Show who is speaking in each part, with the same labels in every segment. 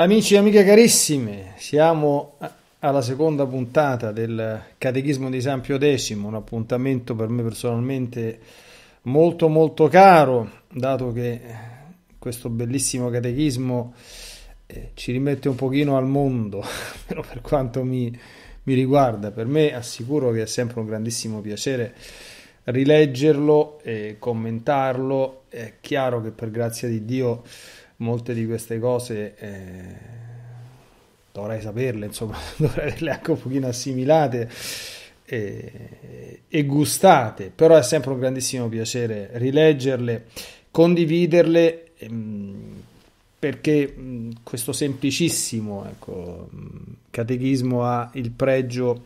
Speaker 1: Amici e amiche carissime, siamo alla seconda puntata del Catechismo di San Pio X, un appuntamento per me personalmente molto molto caro, dato che questo bellissimo catechismo eh, ci rimette un pochino al mondo, però per quanto mi, mi riguarda, per me assicuro che è sempre un grandissimo piacere rileggerlo e commentarlo, è chiaro che per grazia di Dio molte di queste cose eh, dovrai saperle, insomma, dovrei averle anche un pochino assimilate e, eh, e gustate, però è sempre un grandissimo piacere rileggerle, condividerle ehm, perché questo semplicissimo ecco, catechismo ha il pregio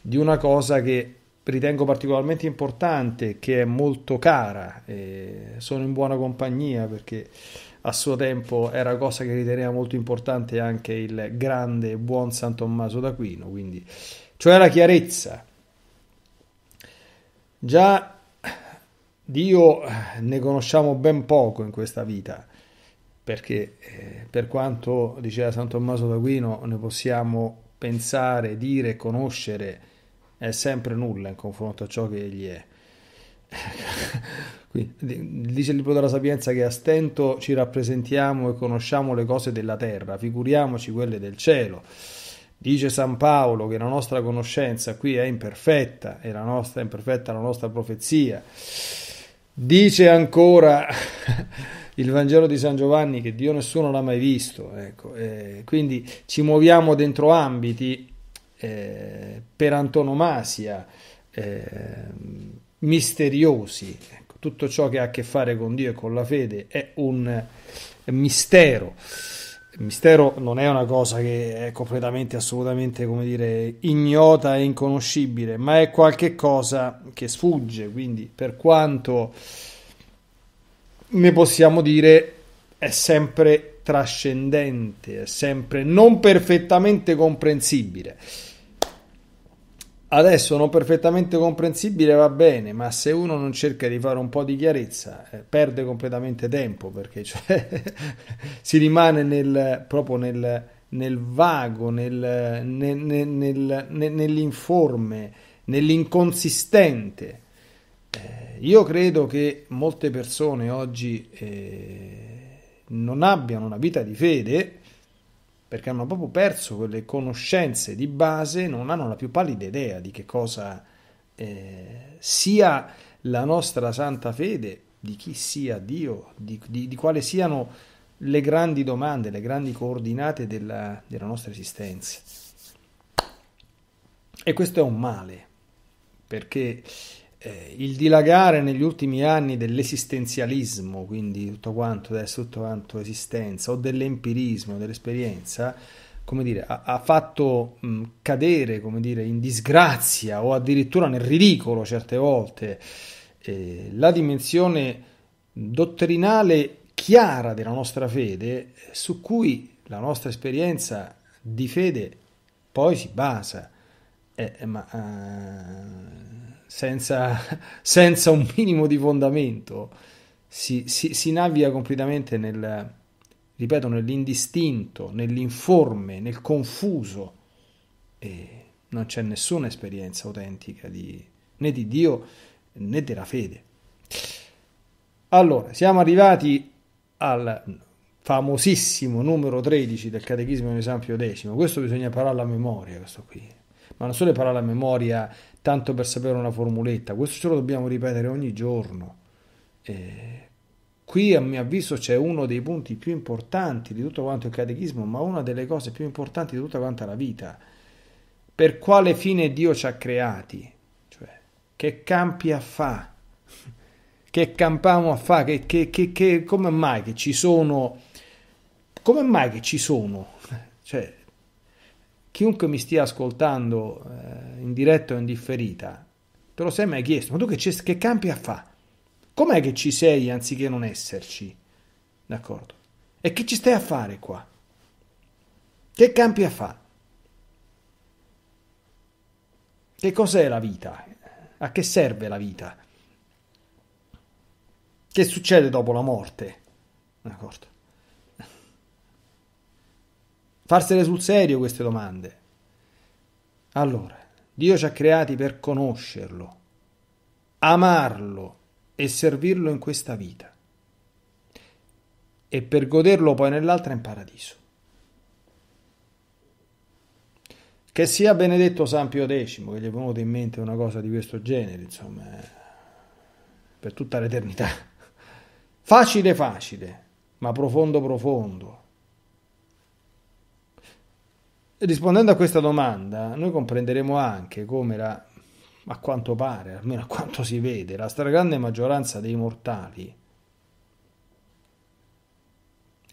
Speaker 1: di una cosa che ritengo particolarmente importante, che è molto cara, eh, sono in buona compagnia perché a suo tempo era cosa che riteneva molto importante anche il grande buon San Tommaso d'Aquino, quindi cioè la chiarezza. Già Dio ne conosciamo ben poco in questa vita, perché eh, per quanto diceva San Tommaso d'Aquino ne possiamo pensare, dire, conoscere, è sempre nulla in confronto a ciò che egli è. Quindi, dice il libro della Sapienza che a stento ci rappresentiamo e conosciamo le cose della terra, figuriamoci quelle del cielo. Dice San Paolo che la nostra conoscenza qui è imperfetta, è, la nostra, è imperfetta la nostra profezia. Dice ancora il Vangelo di San Giovanni che Dio nessuno l'ha mai visto. Ecco, eh, quindi ci muoviamo dentro ambiti eh, per antonomasia. Eh, misteriosi. Ecco, tutto ciò che ha a che fare con Dio e con la fede è un mistero. Il mistero non è una cosa che è completamente, assolutamente, come dire, ignota e inconoscibile, ma è qualche cosa che sfugge, quindi per quanto ne possiamo dire è sempre trascendente, è sempre non perfettamente comprensibile adesso non perfettamente comprensibile va bene, ma se uno non cerca di fare un po' di chiarezza eh, perde completamente tempo perché cioè, si rimane nel, proprio nel, nel vago, nel, nell'informe, nell'inconsistente. Eh, io credo che molte persone oggi eh, non abbiano una vita di fede perché hanno proprio perso quelle conoscenze di base, non hanno la più pallida idea di che cosa eh, sia la nostra santa fede, di chi sia Dio, di, di, di quali siano le grandi domande, le grandi coordinate della, della nostra esistenza. E questo è un male, perché eh, il dilagare negli ultimi anni dell'esistenzialismo, quindi tutto quanto deve tutto quanto esistenza, o dell'empirismo, dell'esperienza, come dire, ha, ha fatto mh, cadere come dire, in disgrazia o addirittura nel ridicolo certe volte eh, la dimensione dottrinale chiara della nostra fede su cui la nostra esperienza di fede poi si basa. Eh, ma, eh, senza, senza un minimo di fondamento. Si, si, si naviga completamente nel, ripeto, nell'indistinto, nell'informe, nel confuso. E non c'è nessuna esperienza autentica di, né di Dio né della fede. Allora, siamo arrivati al famosissimo numero 13 del Catechismo di San Pio X. Questo bisogna parlare a memoria, questo qui ma non solo le parole a memoria, tanto per sapere una formuletta, questo ce lo dobbiamo ripetere ogni giorno. Eh, qui a mio avviso c'è uno dei punti più importanti di tutto quanto il catechismo, ma una delle cose più importanti di tutta quanta la vita. Per quale fine Dio ci ha creati? Cioè, che campi a fa? Che campiamo a fa? Che, che, che, che, come mai che ci sono... Come mai che ci sono? Cioè, chiunque mi stia ascoltando eh, in diretta o in differita, te lo sei mai chiesto, ma tu che, che campi a fa? Com'è che ci sei anziché non esserci? D'accordo? E che ci stai a fare qua? Che campi a fa? Che cos'è la vita? A che serve la vita? Che succede dopo la morte? D'accordo? farsene sul serio queste domande. Allora, Dio ci ha creati per conoscerlo, amarlo e servirlo in questa vita e per goderlo poi nell'altra in paradiso. Che sia benedetto San Pio X, che gli è venuto in mente una cosa di questo genere, insomma, per tutta l'eternità. Facile, facile, ma profondo, profondo rispondendo a questa domanda, noi comprenderemo anche come la, a quanto pare, almeno a quanto si vede, la stragrande maggioranza dei mortali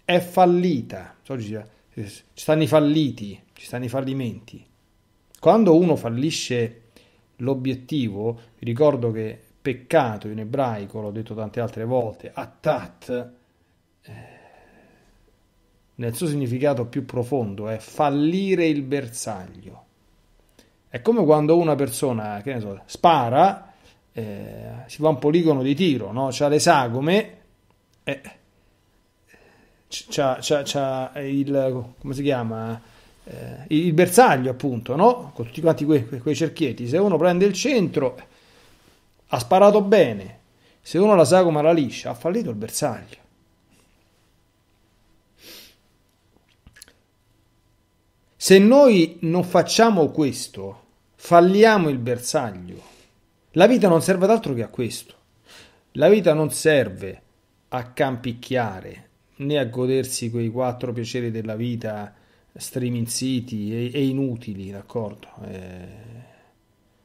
Speaker 1: è fallita. Eh, ci stanno i falliti, ci stanno i fallimenti. Quando uno fallisce l'obiettivo, vi ricordo che peccato in ebraico, l'ho detto tante altre volte, attat, eh, nel suo significato più profondo, è fallire il bersaglio. È come quando una persona, che ne so, spara, eh, si fa un poligono di tiro, no? C'ha le sagome, eh, c'ha, il, come si chiama, eh, il bersaglio appunto, no? Con tutti quanti quei, quei cerchietti. Se uno prende il centro, ha sparato bene. Se uno la sagoma la liscia, ha fallito il bersaglio. Se noi non facciamo questo, falliamo il bersaglio. La vita non serve ad altro che a questo. La vita non serve a campicchiare né a godersi quei quattro piaceri della vita striminziti e, e inutili, d'accordo? Eh,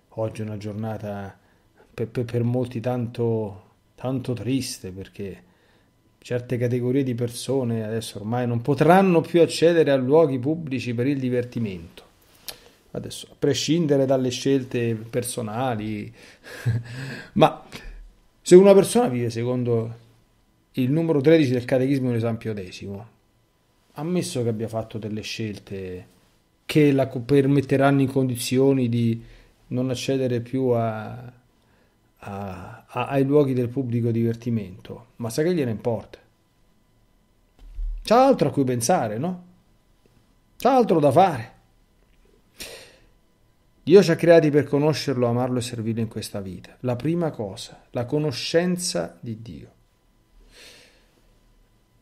Speaker 1: oggi è una giornata per, per, per molti tanto, tanto triste perché certe categorie di persone adesso ormai non potranno più accedere a luoghi pubblici per il divertimento. Adesso, a prescindere dalle scelte personali, ma se una persona vive secondo il numero 13 del Catechismo di San Pio X, ammesso che abbia fatto delle scelte che la permetteranno in condizioni di non accedere più a, a a, ai luoghi del pubblico divertimento, ma sa che gliene importa. C'è altro a cui pensare, no? C'è altro da fare. Dio ci ha creati per conoscerlo, amarlo e servirlo in questa vita. La prima cosa, la conoscenza di Dio.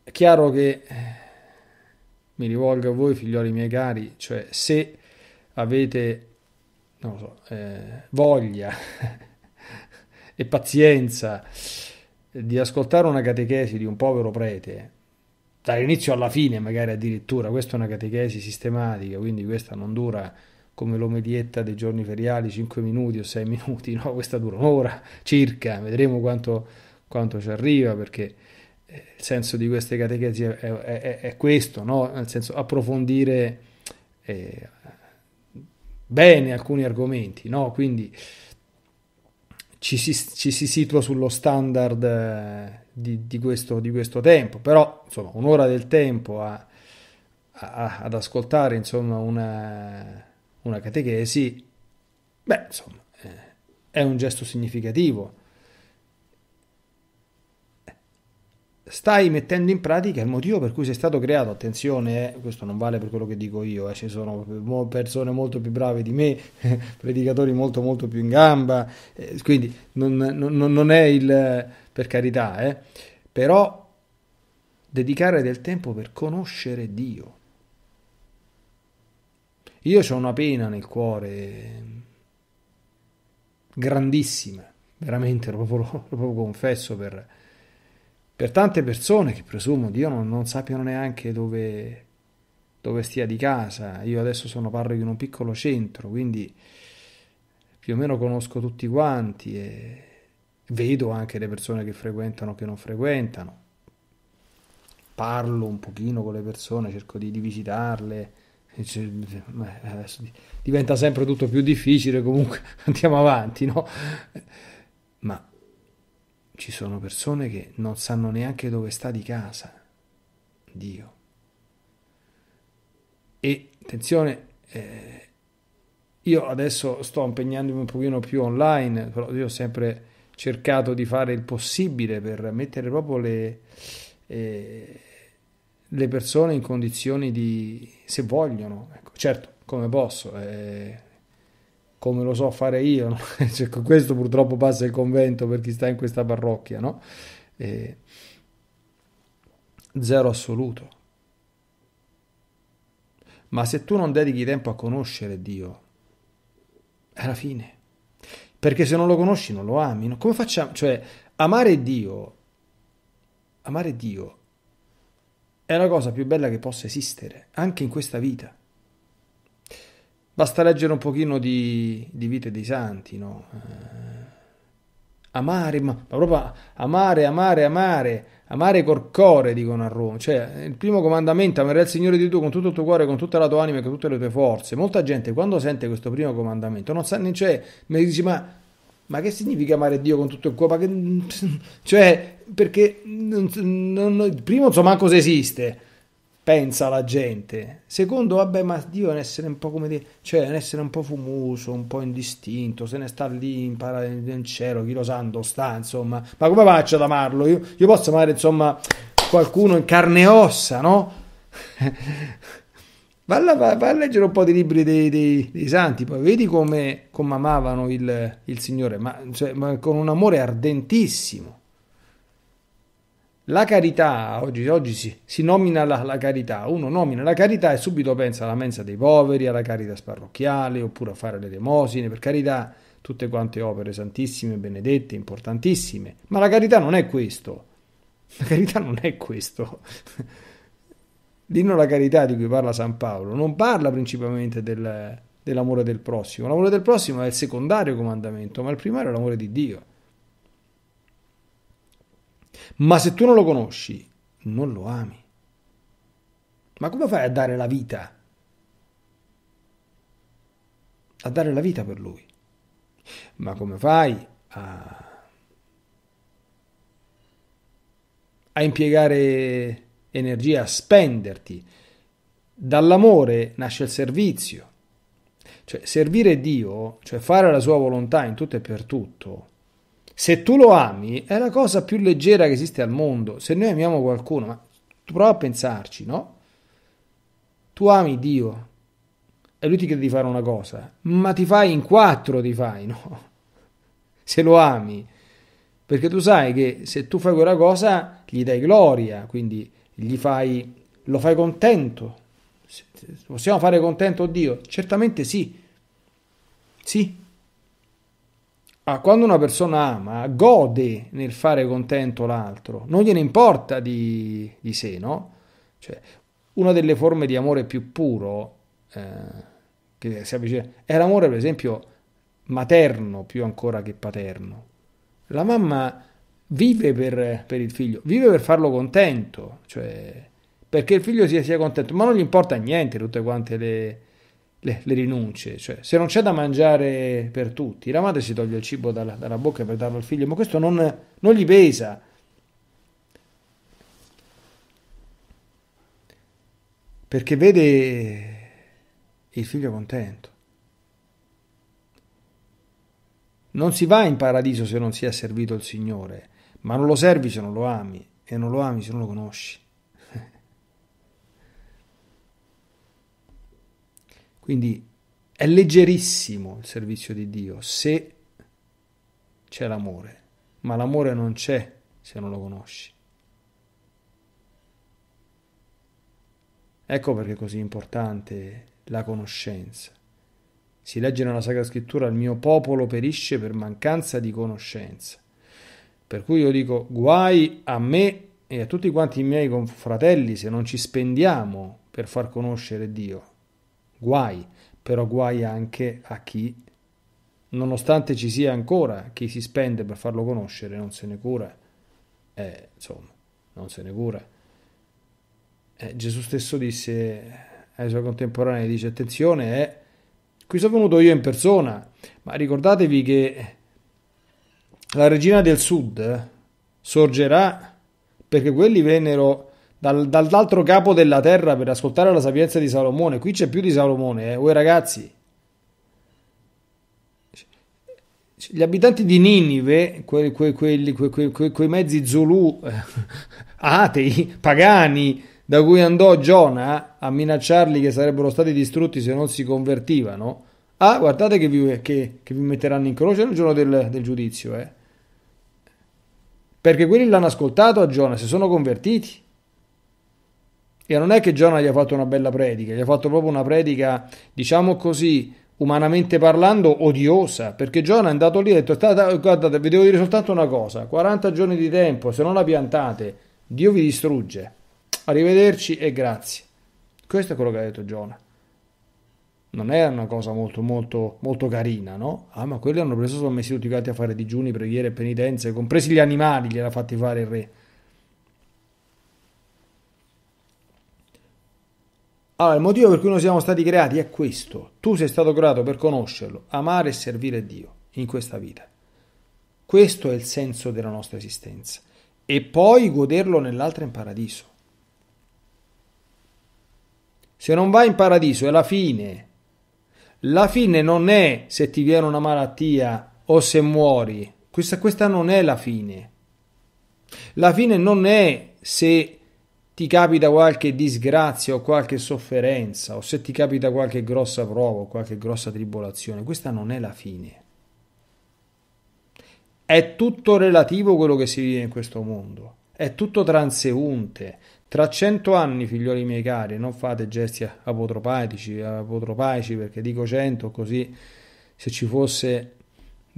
Speaker 1: È chiaro che eh, mi rivolgo a voi, figlioli miei cari, cioè se avete so, eh, voglia e pazienza di ascoltare una catechesi di un povero prete, dall'inizio alla fine magari addirittura, questa è una catechesi sistematica, quindi questa non dura come l'omedietta dei giorni feriali 5 minuti o 6 minuti, no? questa dura un'ora circa, vedremo quanto, quanto ci arriva perché eh, il senso di queste catechesi è, è, è questo, no? nel senso approfondire eh, bene alcuni argomenti, no? quindi ci si, ci si situa sullo standard eh, di, di, questo, di questo tempo, però insomma un'ora del tempo a, a, ad ascoltare insomma una, una catechesi, beh insomma eh, è un gesto significativo stai mettendo in pratica il motivo per cui sei stato creato. Attenzione, eh, questo non vale per quello che dico io, eh, ci sono persone molto più brave di me, predicatori molto molto più in gamba, eh, quindi non, non, non, è il per carità, eh. però dedicare del tempo per conoscere Dio. Io ho una pena nel cuore grandissima, veramente, lo, lo, lo confesso per per tante persone che presumo Dio non, non sappiano neanche dove, dove, stia di casa. Io adesso sono parlo in un piccolo centro, quindi più o meno conosco tutti quanti e vedo anche le persone che frequentano che non frequentano. Parlo un pochino con le persone, cerco di, di visitarle. Diventa sempre tutto più difficile, comunque andiamo avanti, no? Ma ci sono persone che non sanno neanche dove sta di casa Dio. E attenzione, eh, io adesso sto impegnandomi un pochino più online, però io ho sempre cercato di fare il possibile per mettere proprio le, eh, le persone in condizioni di, se vogliono, ecco, certo, come posso. Eh, come lo so fare io. Cioè, questo purtroppo passa il convento per chi sta in questa parrocchia, no? E... Zero assoluto. Ma se tu non dedichi tempo a conoscere Dio, è la fine. Perché se non lo conosci non lo ami. Come facciamo? Cioè, amare Dio, amare Dio è la cosa più bella che possa esistere, anche in questa vita. Basta leggere un pochino di, di vite dei santi, no? Eh, amare, ma, proprio amare, amare, amare, amare col cuore, dicono a Roma. Cioè, il primo comandamento, amerai il Signore di Dio con tutto il tuo cuore, con tutta la tua anima e con tutte le tue forze. Molta gente quando sente questo primo comandamento non sa, non c'è, cioè, mi dice, ma, ma che significa amare Dio con tutto il cuore? Ma Che, cioè, perché non, non, primo non so manco se esiste pensa la gente. Secondo, vabbè, ma Dio è un essere un po' come dire, cioè un essere un po' fumoso, un po' indistinto, se ne sta lì in, para- in cielo, chi lo sa, dove sta, insomma. Ma come faccio ad amarlo? Io, io posso amare, insomma, qualcuno in carne e ossa, no? vai, a, vai, a leggere un po' di libri dei, dei, dei santi, poi vedi come, come amavano il, il Signore, ma, cioè, ma con un amore ardentissimo. La carità, oggi, oggi si, si nomina la, la, carità, uno nomina la carità e subito pensa alla mensa dei poveri, alla carità sparrocchiale, oppure a fare le demosine, per carità, tutte quante opere santissime, benedette, importantissime. Ma la carità non è questo. La carità non è questo. L'inno alla carità di cui parla San Paolo non parla principalmente del, dell'amore del prossimo. L'amore del prossimo è il secondario comandamento, ma il primario è l'amore di Dio. Ma se tu non lo conosci, non lo ami. Ma come fai a dare la vita? A dare la vita per lui. Ma come fai a, a impiegare energia, a spenderti? Dall'amore nasce il servizio. Cioè servire Dio, cioè fare la sua volontà in tutto e per tutto, se tu lo ami, è la cosa più leggera che esiste al mondo. Se noi amiamo qualcuno, ma tu prova a pensarci, no? Tu ami Dio e lui ti chiede di fare una cosa, ma ti fai in quattro, ti fai, no? Se lo ami. Perché tu sai che se tu fai quella cosa gli dai gloria, quindi fai, lo fai contento. Possiamo fare contento Dio? Certamente sì. Sì, Ah, quando una persona ama, gode nel fare contento l'altro, non gliene importa di, di sé, no? Cioè, una delle forme di amore più puro eh, che si avvicina è l'amore, per esempio, materno più ancora che paterno. La mamma vive per, per il figlio, vive per farlo contento, cioè, perché il figlio sia, sia contento, ma non gli importa niente tutte quante le, le, le, rinunce, cioè se non c'è da mangiare per tutti, la madre si toglie il cibo dalla, dalla bocca per darlo al figlio, ma questo non, non gli pesa. Perché vede il figlio contento. Non si va in paradiso se non si è servito il Signore, ma non lo servi se non lo ami e non lo ami se non lo conosci. Quindi è leggerissimo il servizio di Dio se c'è l'amore, ma l'amore non c'è se non lo conosci. Ecco perché è così importante la conoscenza. Si legge nella Sacra Scrittura il mio popolo perisce per mancanza di conoscenza. Per cui io dico guai a me e a tutti quanti i miei confratelli se non ci spendiamo per far conoscere Dio. Guai, però guai anche a chi, nonostante ci sia ancora chi si spende per farlo conoscere, non se ne cura. Eh, insomma, non se ne cura. Eh, Gesù stesso disse ai suoi contemporanei, dice attenzione, eh, qui sono venuto io in persona, ma ricordatevi che la regina del sud sorgerà perché quelli vennero dal, dall'altro capo della terra per ascoltare la sapienza di Salomone. Qui c'è più di Salomone, eh, voi ragazzi. Gli abitanti di Ninive, quei, quei, quei, quei mezzi Zulu eh, atei, pagani, da cui andò Giona a minacciarli che sarebbero stati distrutti se non si convertivano, ah, guardate che vi, che, che vi metteranno in croce il giorno del, del giudizio, eh. Perché quelli l'hanno ascoltato a Giona, si sono convertiti. E non è che Giona gli ha fatto una bella predica, gli ha fatto proprio una predica, diciamo così, umanamente parlando, odiosa, perché Giona è andato lì e ha detto, guardate, vi devo dire soltanto una cosa, 40 giorni di tempo, se non la piantate, Dio vi distrugge. Arrivederci e grazie. Questo è quello che ha detto Giona. Non è una cosa molto, molto, molto carina, no? Ah, ma quelli hanno preso, sono messi tutti quanti a fare digiuni, preghiere e penitenze, compresi gli animali, gliel'ha fatti fare il re. Allora, il motivo per cui noi siamo stati creati è questo. Tu sei stato creato per conoscerlo, amare e servire Dio in questa vita. Questo è il senso della nostra esistenza. E poi goderlo nell'altra in paradiso. Se non vai in paradiso è la fine. La fine non è se ti viene una malattia o se muori. Questa, questa non è la fine. La fine non è se ti capita qualche disgrazia o qualche sofferenza o se ti capita qualche grossa prova o qualche grossa tribolazione, questa non è la fine. È tutto relativo quello che si vive in questo mondo, è tutto transeunte. Tra cento anni, figlioli miei cari, non fate gesti apotropaici, apotropaici perché dico cento così se ci fosse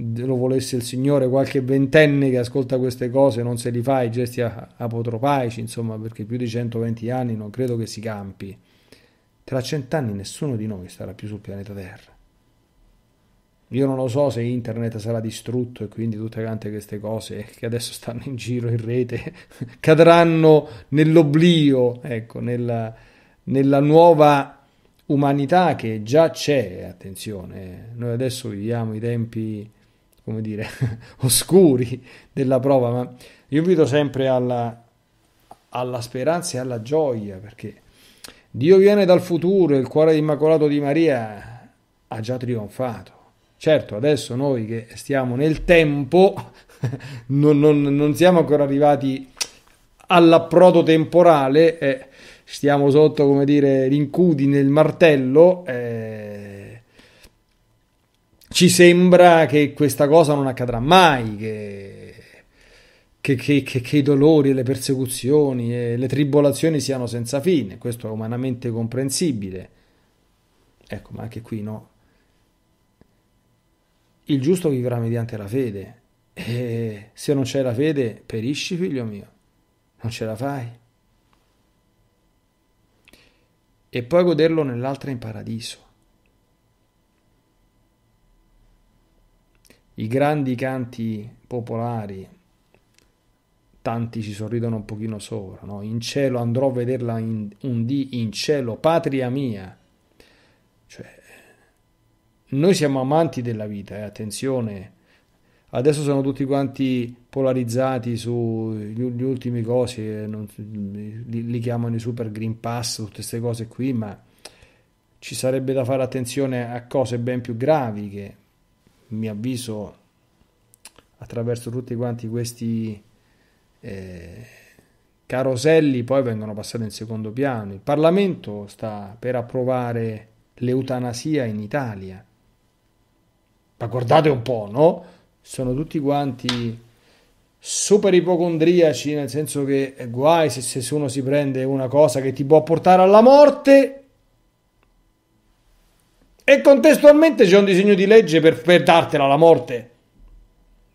Speaker 1: lo volesse il Signore, qualche ventenne che ascolta queste cose non se li fa i gesti apotropaici, insomma, perché più di 120 anni non credo che si campi. Tra cent'anni nessuno di noi starà più sul pianeta Terra. Io non lo so se internet sarà distrutto e quindi tutte quante queste cose che adesso stanno in giro in rete cadranno nell'oblio, ecco, nella, nella nuova umanità che già c'è, attenzione, noi adesso viviamo i tempi come dire, oscuri della prova, ma io invito sempre alla, alla speranza e alla gioia, perché Dio viene dal futuro, e il cuore immacolato di Maria ha già trionfato. Certo, adesso noi che stiamo nel tempo, non, non, non siamo ancora arrivati all'approdo temporale, eh, stiamo sotto, come dire, rincudi nel martello, eh, ci sembra che questa cosa non accadrà mai, che, che, che, che i dolori, le persecuzioni e le tribolazioni siano senza fine, questo è umanamente comprensibile. Ecco, ma anche qui no. Il giusto vivrà mediante la fede. E se non c'è la fede, perisci, figlio mio. Non ce la fai. E poi goderlo nell'altra in paradiso. i grandi canti popolari, tanti ci sorridono un pochino sopra, no? in cielo andrò a vederla in, un dì, in cielo, patria mia. Cioè, noi siamo amanti della vita, eh? attenzione, adesso sono tutti quanti polarizzati sugli ultimi cose, non, li, li, chiamano i super green pass, tutte queste cose qui, ma ci sarebbe da fare attenzione a cose ben più gravi che mi avviso attraverso tutti quanti questi eh, caroselli poi vengono passati in secondo piano. Il Parlamento sta per approvare l'eutanasia in Italia. Ma guardate un po', no? Sono tutti quanti super ipocondriaci, nel senso che guai se, se uno si prende una cosa che ti può portare alla morte e contestualmente c'è un disegno di legge per, per dartela alla morte.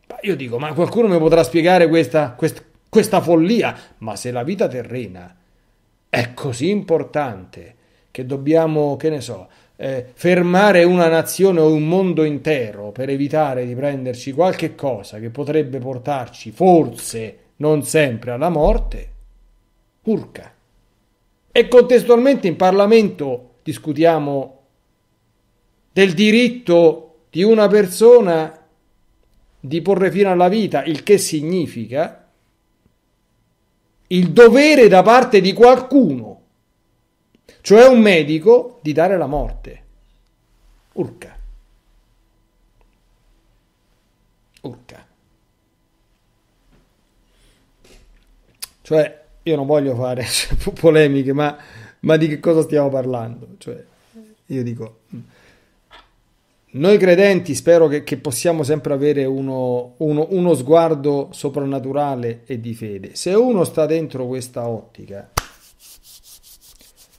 Speaker 1: Ma io dico, ma qualcuno mi potrà spiegare questa, quest, questa follia? Ma se la vita terrena è così importante che dobbiamo, che ne so, eh, fermare una nazione o un mondo intero per evitare di prenderci qualche cosa che potrebbe portarci, forse non sempre, alla morte, urca. E contestualmente in Parlamento discutiamo del diritto di una persona di porre fine alla vita, il che significa il dovere da parte di qualcuno, cioè un medico, di dare la morte. Urca. Urca. Cioè, io non voglio fare polemiche, ma, ma di che cosa stiamo parlando? Cioè, io dico, noi credenti spero che, che possiamo sempre avere uno, uno, uno sguardo soprannaturale e di fede. Se uno sta dentro questa ottica,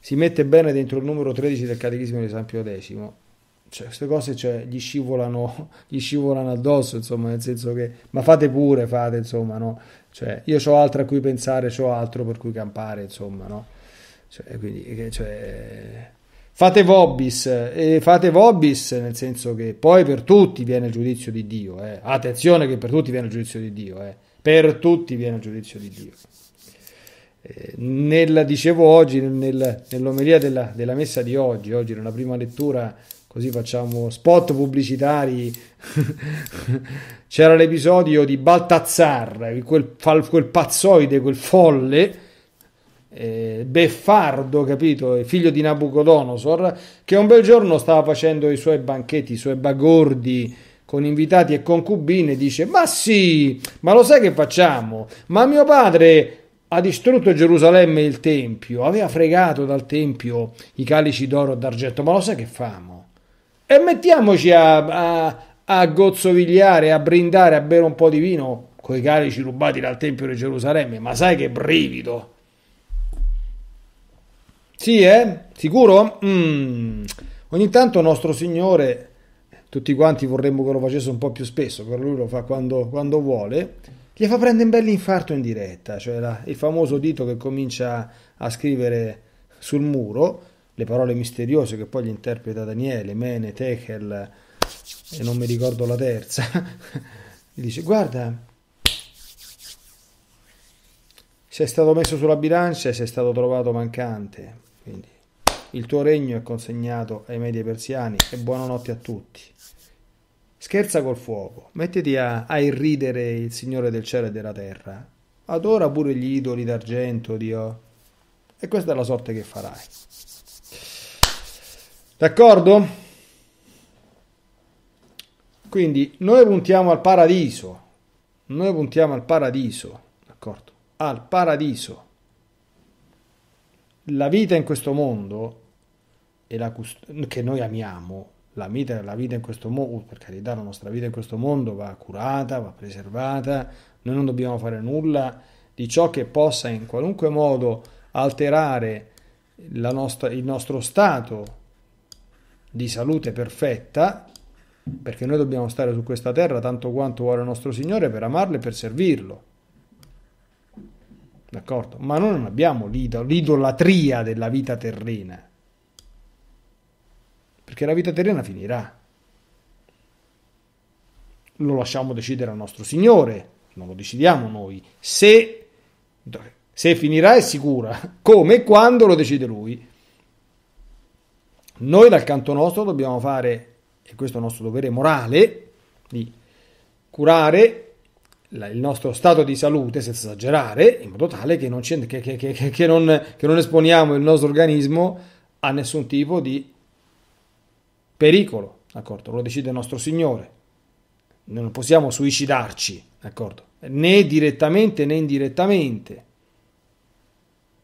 Speaker 1: si mette bene dentro il numero 13 del Catechismo di San Pio X, cioè, queste cose cioè, gli, scivolano, gli scivolano addosso, insomma, nel senso che, ma fate pure, fate, insomma, no? Cioè, io ho altro a cui pensare, ho altro per cui campare, insomma, no? Cioè, quindi, cioè, Fate vobbis, eh, e fate vobbis nel senso che poi per tutti viene il giudizio di Dio. Eh. Attenzione che per tutti viene il giudizio di Dio. Eh. Per tutti viene il giudizio di Dio. Eh, nel, dicevo oggi, nel, nell'omelia della, della, messa di oggi, oggi era prima lettura, così facciamo spot pubblicitari, c'era l'episodio di Baltazzar, quel, quel pazzoide, quel folle, eh, beffardo, capito? Figlio di Nabucodonosor, che un bel giorno stava facendo i suoi banchetti, i suoi bagordi con invitati e concubine, dice: Ma sì, ma lo sai che facciamo? Ma mio padre ha distrutto Gerusalemme e il tempio, aveva fregato dal tempio i calici d'oro e d'argento, ma lo sai che famo? E mettiamoci a, a, a gozzovigliare, a brindare, a bere un po' di vino con i calici rubati dal tempio di Gerusalemme, ma sai che brivido! Sì, eh? Sicuro? Mm. Ogni tanto nostro Signore, tutti quanti vorremmo che lo facesse un po' più spesso, però lui lo fa quando, quando vuole, gli fa prendere un bel infarto in diretta, cioè la, il famoso dito che comincia a scrivere sul muro le parole misteriose che poi gli interpreta Daniele, Mene, Tekel e non mi ricordo la terza. gli dice, guarda, sei stato messo sulla bilancia e sei stato trovato mancante. Quindi il tuo regno è consegnato ai media persiani e buonanotte a tutti. Scherza col fuoco, mettiti a, a irridere il Signore del cielo e della terra. Adora pure gli idoli d'argento, Dio. E questa è la sorte che farai. D'accordo? Quindi noi puntiamo al paradiso, noi puntiamo al paradiso, d'accordo? Al paradiso la vita in questo mondo, cust- che noi amiamo, la vita, la vita in questo mondo, oh, per carità, la nostra vita in questo mondo va curata, va preservata, noi non dobbiamo fare nulla di ciò che possa in qualunque modo alterare nostra, il nostro stato di salute perfetta, perché noi dobbiamo stare su questa terra tanto quanto vuole il nostro Signore per amarlo e per servirlo d'accordo? Ma noi non abbiamo l'idolatria della vita terrena, perché la vita terrena finirà. Lo lasciamo decidere al nostro Signore, non lo decidiamo noi. Se, se finirà è sicura, come e quando lo decide Lui. Noi dal canto nostro dobbiamo fare, e questo è il nostro dovere morale, di curare il nostro stato di salute senza esagerare, in modo tale che non, che, che, non, che non, esponiamo il nostro organismo a nessun tipo di pericolo, d'accordo? Lo decide il nostro Signore. Non possiamo suicidarci, d'accordo? Né direttamente né indirettamente.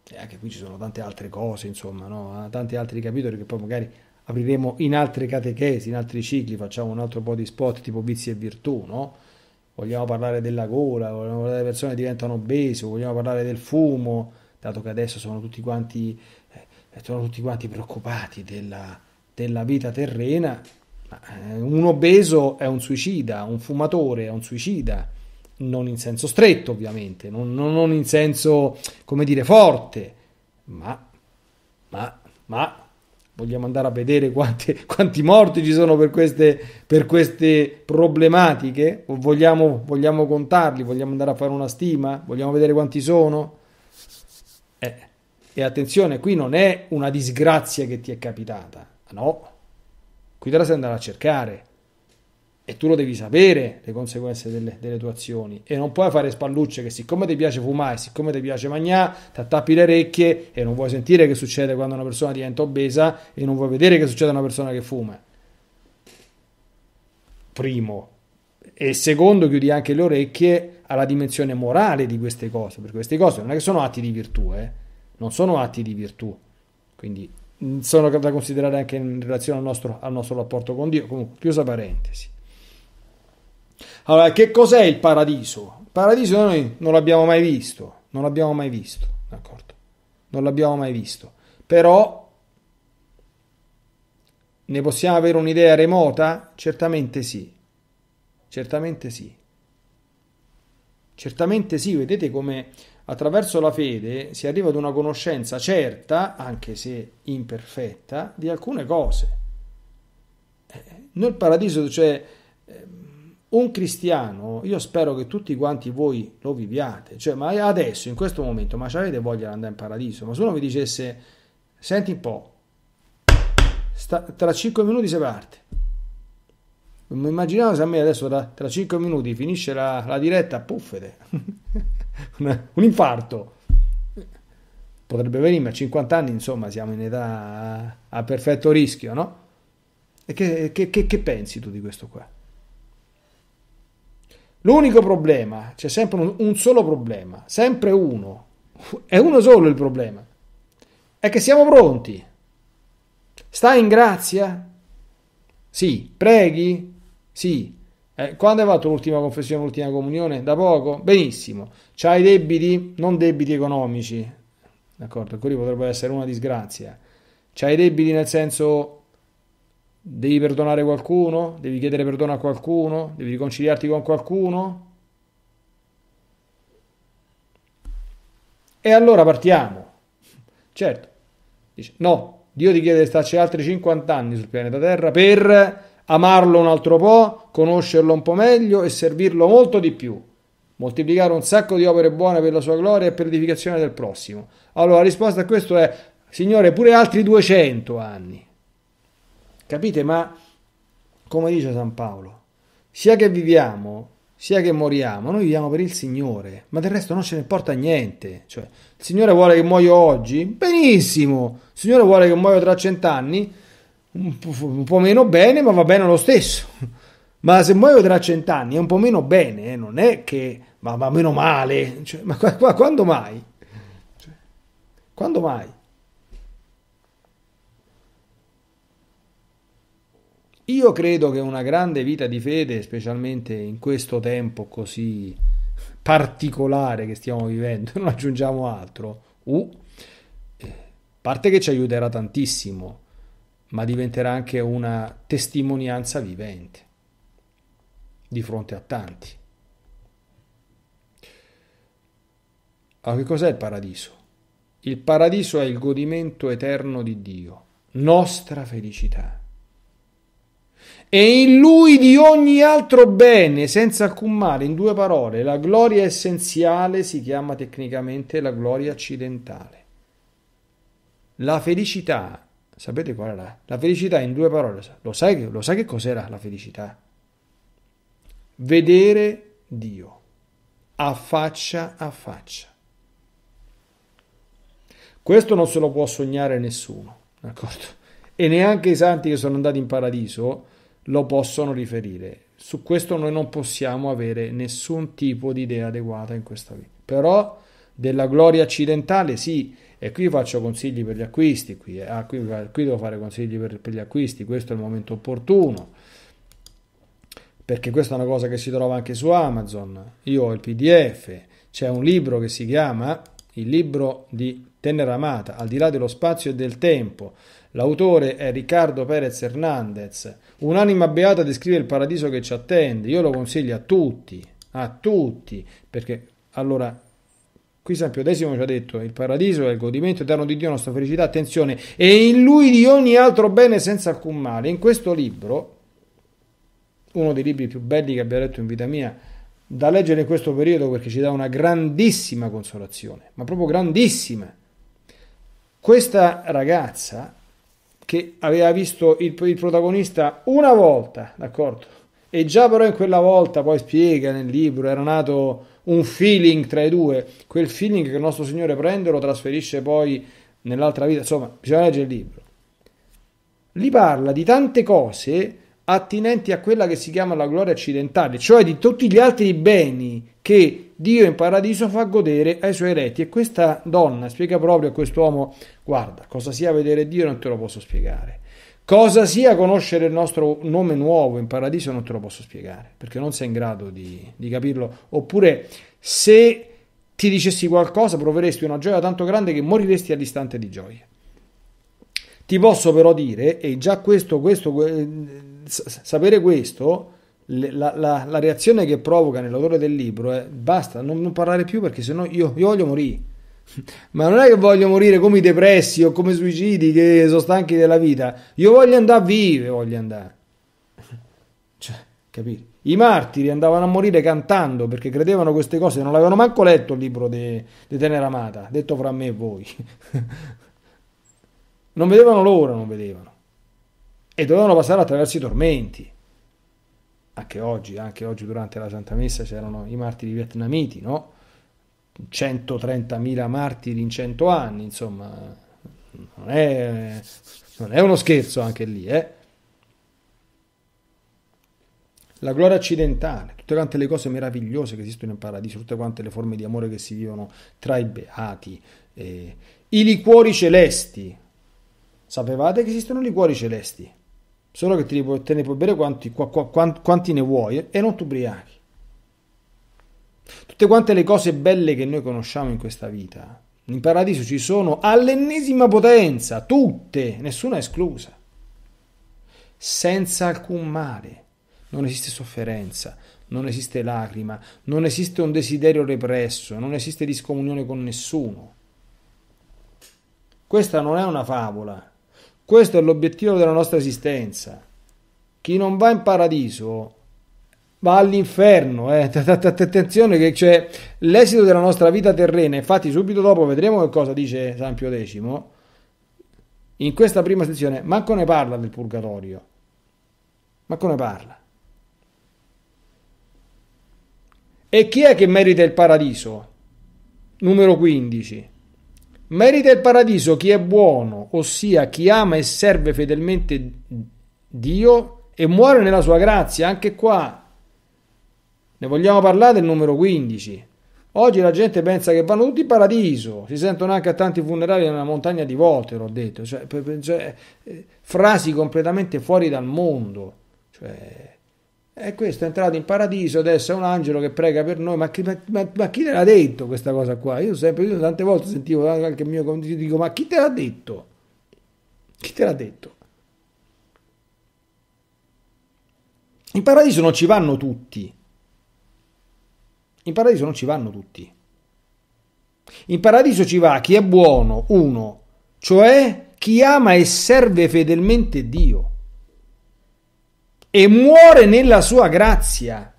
Speaker 1: E anche qui ci sono tante altre cose, insomma, no? Ah, tanti altri capitoli che poi magari apriremo in altre catechesi, in altri cicli, facciamo un altro po' di spot tipo vizi e virtù, no? vogliamo parlare della gola, vogliamo parlare delle persone che diventano obese, vogliamo parlare del fumo, dato che adesso sono tutti quanti, eh, eh sono tutti quanti preoccupati della, della vita terrena, eh, un obeso è un suicida, un fumatore è un suicida, non in senso stretto ovviamente, non, non in senso, come dire, forte, ma, ma, ma Vogliamo andare a vedere quanti, quanti morti ci sono per queste, per queste problematiche? O vogliamo, vogliamo, contarli? Vogliamo andare a fare una stima? Vogliamo vedere quanti sono? Eh. E attenzione, qui non è una disgrazia che ti è capitata, no? Qui te la sei andata a cercare e tu lo devi sapere le conseguenze delle, delle, tue azioni e non puoi fare spallucce che siccome ti piace fumare, siccome ti piace mangiare, ti attappi le orecchie e non vuoi sentire che succede quando una persona diventa obesa e non vuoi vedere che succede a una persona che fuma. Primo. E secondo, chiudi anche le orecchie alla dimensione morale di queste cose, perché queste cose non è che sono atti di virtù, eh? non sono atti di virtù. Quindi sono da considerare anche in relazione al nostro, al nostro rapporto con Dio. Comunque, chiusa parentesi. Allora, che cos'è il paradiso? Il paradiso noi non l'abbiamo mai visto, non l'abbiamo mai visto, d'accordo? Non l'abbiamo mai visto. Però ne possiamo avere un'idea remota? Certamente sì. Certamente sì. Certamente sì, vedete come attraverso la fede si arriva ad una conoscenza certa, anche se imperfetta, di alcune cose. Eh, nel paradiso, cioè ehm, un cristiano, io spero che tutti quanti voi lo viviate, cioè ma adesso, in questo momento, ma avete voglia di andare in paradiso? Ma se uno vi dicesse, senti un po', sta, tra 5 minuti si parte. Mi immaginavo se a me adesso tra, tra 5 minuti finisce la, la diretta, puffete, un, infarto. Potrebbe venire, ma a 50 anni, insomma, siamo in età a, a perfetto rischio, no? E che, che, che, che pensi tu di questo qua? L'unico problema, c'è sempre un, un solo problema, sempre uno, è uno solo il problema, è che siamo pronti. Stai in grazia? Sì. Preghi? Sì. Eh, quando hai fatto l'ultima confessione, l'ultima comunione? Da poco? Benissimo. C'hai debiti? Non debiti economici. D'accordo, quelli potrebbero essere una disgrazia. C'hai debiti nel senso Devi perdonare qualcuno? Devi chiedere perdono a qualcuno? Devi riconciliarti con qualcuno? E allora partiamo. Certo, dice, no, Dio ti chiede di starci altri 50 anni sul pianeta Terra per amarlo un altro po', conoscerlo un po' meglio e servirlo molto di più. Moltiplicare un sacco di opere buone per la sua gloria e per l'edificazione del prossimo. Allora la risposta a questo è, Signore, pure altri 200 anni. Capite? Ma come dice San Paolo, sia che viviamo, sia che moriamo, noi viviamo per il Signore, ma del resto non ce ne importa niente. Cioè, il Signore vuole che muoio oggi? Benissimo! Il Signore vuole che muoio tra cent'anni? Un po' meno bene, ma va bene lo stesso. Ma se muoio tra cent'anni è un po' meno bene, eh? non è che ma, ma meno male, cioè, ma qua, quando mai? Cioè, quando mai? Io credo che una grande vita di fede, specialmente in questo tempo così particolare che stiamo vivendo, non aggiungiamo altro, uh, parte che ci aiuterà tantissimo, ma diventerà anche una testimonianza vivente di fronte a tanti. Ma che cos'è il paradiso? Il paradiso è il godimento eterno di Dio, nostra felicità e in lui di ogni altro bene, senza alcun male. In due parole, la gloria essenziale si chiama tecnicamente la gloria accidentale. La felicità, sapete qual era? La felicità in due parole, lo sai, lo sai che cos'era la felicità? Vedere Dio a faccia a faccia. Questo non se lo può sognare nessuno, d'accordo? E neanche i santi che sono andati in paradiso lo possono riferire. Su questo noi non possiamo avere nessun tipo di idea adeguata in questa vita. Però della gloria accidentale sì, e qui faccio consigli per gli acquisti, qui, eh. ah, qui, qui devo fare consigli per, per gli acquisti, questo è il momento opportuno perché questa è una cosa che si trova anche su Amazon. Io ho il PDF, c'è un libro che si chiama Il libro di Tenera Amata, al di là dello spazio e del tempo, L'autore è Riccardo Perez Hernandez. Un'anima beata descrive il paradiso che ci attende. Io lo consiglio a tutti, a tutti, perché allora Qui San Pio X ci ha detto il paradiso è il godimento eterno di Dio, la nostra felicità, attenzione, e in lui di ogni altro bene senza alcun male. In questo libro, uno dei libri più belli che abbia letto in vita mia, da leggere in questo periodo perché ci dà una grandissima consolazione, ma proprio grandissima. Questa ragazza che aveva visto il, il protagonista una volta, d'accordo? E già però in quella volta, poi spiega nel libro, era nato un feeling tra i due, quel feeling che il nostro Signore prende lo trasferisce poi nell'altra vita, insomma, bisogna leggere il libro. Li parla di tante cose attinenti a quella che si chiama la gloria accidentale, cioè di tutti gli altri beni che Dio in paradiso fa godere ai suoi eretti. E questa donna spiega proprio a quest'uomo, guarda, cosa sia vedere Dio non te lo posso spiegare. Cosa sia conoscere il nostro nome nuovo in paradiso non te lo posso spiegare, perché non sei in grado di, di capirlo. Oppure se ti dicessi qualcosa proveresti una gioia tanto grande che moriresti all'istante di gioia. Ti posso però dire, e già questo, questo sapere questo la, la, la, reazione che provoca nell'autore del libro è basta, non, non parlare più perché sennò io, io voglio morire. Ma non è che voglio morire come i depressi o come i suicidi che sono stanchi della vita. Io voglio andare vive, voglio andare. Cioè, capito? I martiri andavano a morire cantando perché credevano queste cose, non l'avevano manco letto il libro di Tenera Amata, detto fra me e voi. non vedevano loro, non vedevano. E dovevano passare attraverso i tormenti anche oggi, anche oggi durante la Santa Messa c'erano i martiri vietnamiti, no? 130.000 martiri in 100 anni, insomma, non è, non è uno scherzo anche lì, eh? La gloria occidentale, tutte quante le cose meravigliose che esistono in paradiso, tutte quante le forme di amore che si vivono tra i beati, eh. i liquori celesti. Sapevate che esistono liquori celesti? solo che te, puoi, te ne puoi bere quanti, qua, qua, quanti ne vuoi e non tu ubriachi. Tutte quante le cose belle che noi conosciamo in questa vita, in paradiso ci sono all'ennesima potenza, tutte, nessuna esclusa, senza alcun male. Non esiste sofferenza, non esiste lacrima, non esiste un desiderio represso, non esiste discomunione con nessuno. Questa non è una favola, questo è l'obiettivo della nostra esistenza. Chi non va in paradiso va all'inferno. Eh. Attenzione che c'è l'esito della nostra vita terrena. Infatti subito dopo vedremo che cosa dice San Pio X. In questa prima sezione manco ne parla del purgatorio. Manco ne parla. E chi è che merita il paradiso? Numero 15. Merita il paradiso chi è buono, ossia chi ama e serve fedelmente Dio e muore nella sua grazia. Anche qua ne vogliamo parlare del numero 15. Oggi la gente pensa che vanno tutti in paradiso, si sentono anche a tanti funerali nella montagna di volte, l'ho detto, cioè, cioè, eh, frasi completamente fuori dal mondo. Cioè, e questo è entrato in paradiso, adesso è un angelo che prega per noi, ma chi, ma, ma chi te l'ha detto questa cosa qua? Io sempre, io tante volte sentivo anche il mio condicio, dico, ma chi te l'ha detto? Chi te l'ha detto? In paradiso non ci vanno tutti. In paradiso non ci vanno tutti. In paradiso ci va chi è buono, uno, cioè chi ama e serve fedelmente Dio e muore nella sua grazia.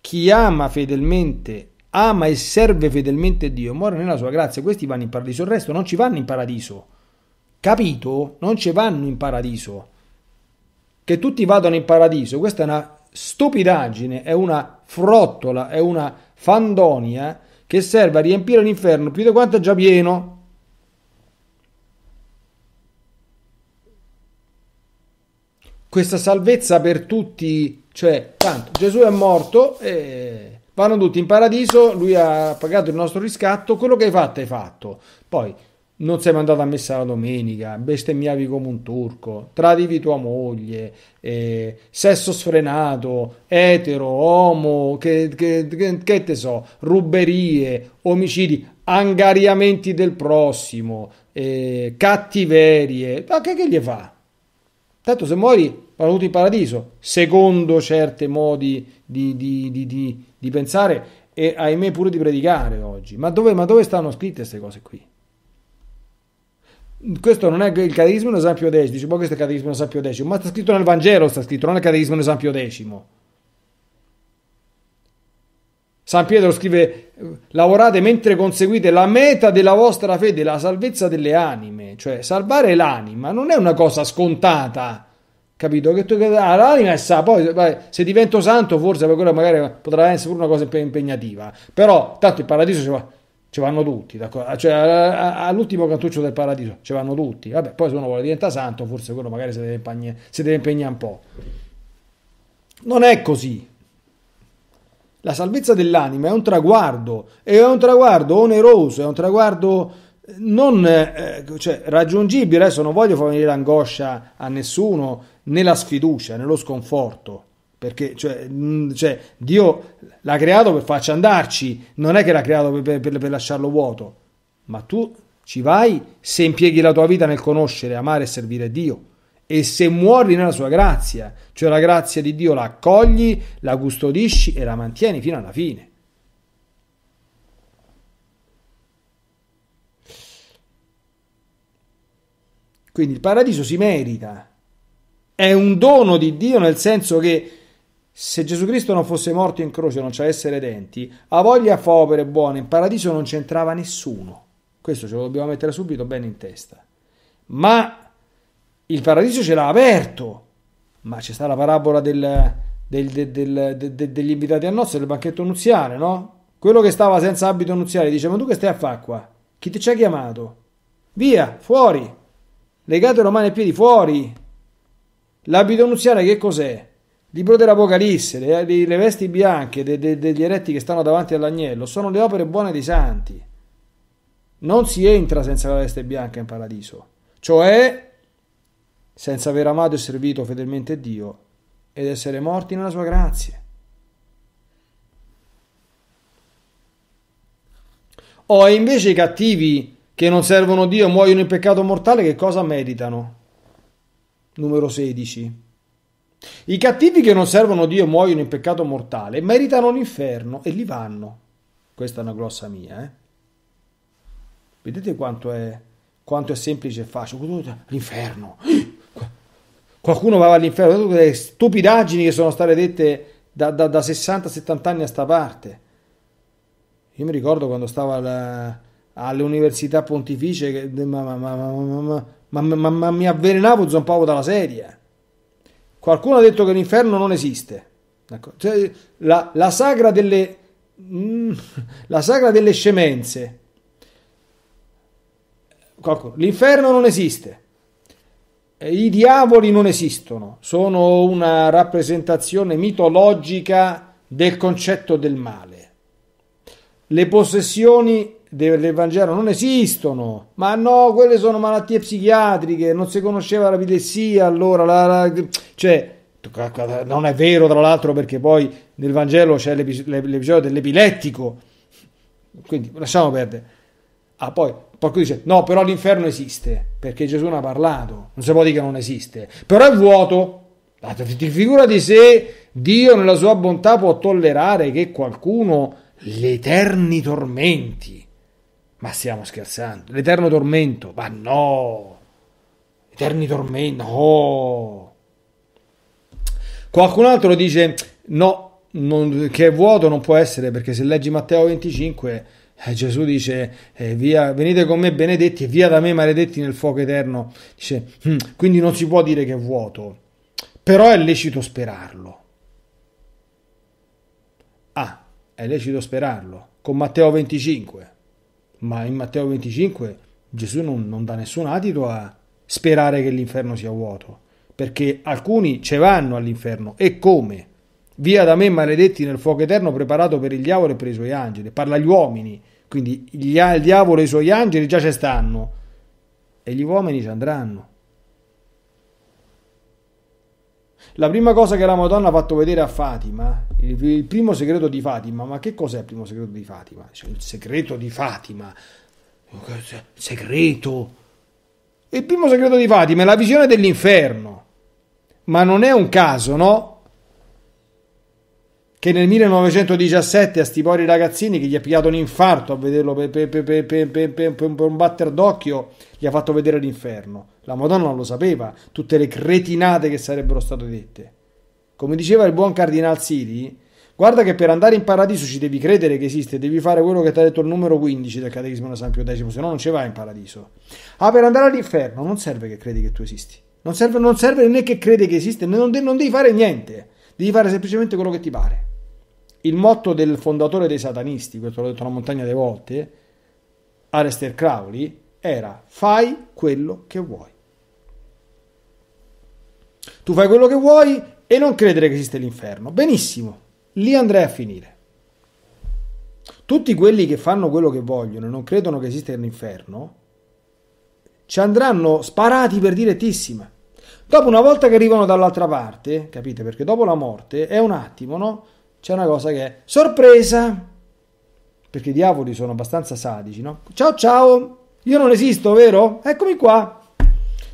Speaker 1: Chi ama fedelmente, ama e serve fedelmente Dio, muore nella sua grazia. Questi vanno in paradiso, il resto non ci vanno in paradiso. Capito? Non ci vanno in paradiso. Che tutti vadano in paradiso, questa è una stupidaggine, è una frottola, è una fandonia che serve a riempire l'inferno più di quanto è già pieno. questa salvezza per tutti, cioè tanto Gesù è morto e vanno tutti in paradiso, lui ha pagato il nostro riscatto, quello che hai fatto hai fatto. Poi non sei mandato a messa la domenica, bestemmiavi come un turco, tradivi tua moglie, eh, sesso sfrenato, etero, uomo, che, che, che, che te so, ruberie, omicidi, angariamenti del prossimo, eh, cattiverie, ma che, che gli fa? Tanto se muori, vanno tutti in paradiso, secondo certi modi di, di, di, di, pensare e ahimè pure di predicare oggi. Ma dove, ma dove stanno scritte queste cose qui? Questo non è il catechismo di San Pio X, dice, boh, questo è il catechismo di San Pio X, ma sta scritto nel Vangelo, sta scritto, non nel catechismo di San Pio X. San Pietro scrive, lavorate mentre conseguite la meta della vostra fede, la salvezza delle anime, cioè salvare l'anima non è una cosa scontata, capito? Che tu che ah, l'anima è sa, poi se divento santo forse per quello magari potrà essere pure una cosa impegnativa, però tanto il paradiso ci, va, ci vanno tutti, d'accordo? Ah, cioè, all'ultimo cantuccio del paradiso ci vanno tutti, vabbè, poi se uno vuole diventare santo forse quello magari si deve, impegnare, si deve impegnare un po'. Non è così, la salvezza dell'anima è un traguardo, è un traguardo oneroso, è un traguardo eh, non eh, eh, cioè, raggiungibile. Adesso non voglio far venire l'angoscia a nessuno, né la sfiducia, né lo sconforto, perché cioè, mh, mm, cioè, Dio l'ha creato per farci andarci, non è che l'ha creato per, per, per lasciarlo vuoto, ma tu ci vai se impieghi la tua vita nel conoscere, amare e servire Dio e se muori nella sua grazia, cioè la grazia di Dio la accogli, la custodisci e la mantieni fino alla fine. Quindi il paradiso si merita, è un dono di Dio nel senso che se Gesù Cristo non fosse morto in croce, non c'avesse denti, a voglia fa opere buone, in paradiso non c'entrava nessuno. Questo ce lo dobbiamo mettere subito bene in testa. Ma il paradiso ce l'ha aperto, ma c'è stata la parabola del, del, del, degli invitati a nozze del banchetto nuziale, no? Quello che stava senza abito nuziale dice, ma tu che stai a fare qua? Chi ti ci ha chiamato? Via, fuori! Legate le mani e piedi fuori! L'abito nuziale che cos'è? Libro dell'Apocalisse, le, le vesti bianche de, de, degli eretti che stanno davanti all'agnello sono le opere buone dei santi. Non si entra senza la veste bianca in paradiso. Cioè, senza aver amato e servito fedelmente Dio ed essere morti nella sua grazia. O e invece i cattivi che non servono Dio e muoiono in peccato mortale, che cosa meritano? Numero 16. I cattivi che non servono Dio e muoiono in peccato mortale meritano l'inferno e li vanno. Questa è una grossa mia. Eh? Vedete quanto è, quanto è semplice e facile. L'inferno qualcuno va all'inferno, tutte le stupidaggini che sono state dette da, da, da 60-70 anni a sta parte. Io mi ricordo quando stavo alla, all'università pontificia, che, ma, ma, ma, ma, mi avvelenavo zompavo dalla sedia. Qualcuno ha detto che l'inferno non esiste. Ecco, cioè, la, la, sagra delle, mm, la sagra delle scemenze. Qualcuno, l'inferno non esiste. Eh, I diavoli non esistono, sono una rappresentazione mitologica del concetto del male. Le possessioni dell'Evangelo non esistono, ma no, quelle sono malattie psichiatriche, non si conosceva la pilessia allora, la, la, cioè non è vero tra l'altro perché poi nel Vangelo c'è l'episodio dell'epilettico, quindi lasciamo perdere. Ah, poi Qualcuno dice no, però l'inferno esiste, perché Gesù ne ha parlato, non si può dire che non esiste, però è vuoto. Ah, ti figurati se Dio nella sua bontà può tollerare che qualcuno gli eterni tormenti. Ma stiamo scherzando, l'eterno tormento, ma no, eterni tormenti, no. Qualcun altro dice no, non, che è vuoto non può essere perché se leggi Matteo 25 eh, Gesù dice eh, via, venite con me benedetti e via da me maledetti nel fuoco eterno. Dice, hm, quindi non si può dire che è vuoto, però è lecito sperarlo. Ah, è lecito sperarlo, con Matteo 25. Ma in Matteo 25 Gesù non, non dà nessun adito a sperare che l'inferno sia vuoto, perché alcuni ce vanno all'inferno. E come? Via da me maledetti nel fuoco eterno preparato per il diavolo e per i suoi angeli. Parla agli uomini, quindi il diavolo e i suoi angeli già ci stanno e gli uomini ci andranno. La prima cosa che la Madonna ha fatto vedere a Fatima, il, il primo segreto di Fatima, ma che cos'è il primo segreto di Fatima? Cioè, il segreto di Fatima, il segreto. Il primo segreto di Fatima è la visione dell'inferno, ma non è un caso, no? che nel 1917 a sti poveri ragazzini che gli ha pigliato un infarto a vederlo per, per, per, per, un batter d'occhio gli ha fatto vedere l'inferno la Madonna non lo sapeva tutte le cretinate che sarebbero state dette come diceva il buon Cardinal Siri guarda che per andare in paradiso ci devi credere che esiste devi fare quello che ti ha detto il numero 15 del catechismo di San Pio X se no non ci vai in paradiso ah per andare all'inferno non serve che credi che tu esisti non serve, non serve né che credi che esiste non, de- non devi fare niente Devi fare semplicemente quello che ti pare. Il motto del fondatore dei satanisti, questo l'ho detto una montagna di volte, Arester Crowley, era fai quello che vuoi. Tu fai quello che vuoi e non credere che esiste l'inferno. Benissimo, lì andrei a finire. Tutti quelli che fanno quello che vogliono e non credono che esista l'inferno, ci andranno sparati per direttissima. Dopo una volta che arrivano dall'altra parte, capite? Perché dopo la morte è un attimo, no? c'è una cosa che è sorpresa, perché i diavoli sono abbastanza sadici, no? Ciao ciao, io non esisto, vero? Eccomi qua.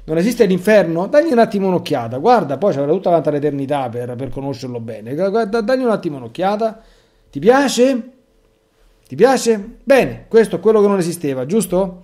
Speaker 1: Non esiste l'inferno? Dagli un attimo un'occhiata, guarda, poi ci avrà tutta quanta l'eternità per, per conoscerlo bene. Guarda, dagli un attimo un'occhiata. Ti piace? Ti piace? Bene, questo è quello che non esisteva, giusto?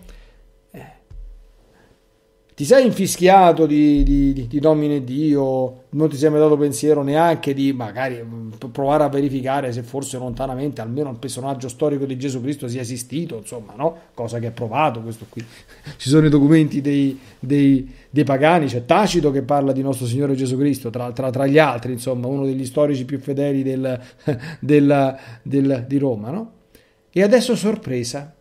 Speaker 1: ti sei infischiato di, di, di nomine Dio, non ti sei mai dato pensiero neanche di magari provare a verificare se forse lontanamente almeno il personaggio storico di Gesù Cristo sia esistito, insomma, no? Cosa che è provato questo qui. Ci sono i documenti dei, dei, dei pagani, c'è Tacito che parla di nostro Signore Gesù Cristo, tra, tra, tra gli altri, insomma, uno degli storici più fedeli del, del, del, di Roma, no? E adesso sorpresa,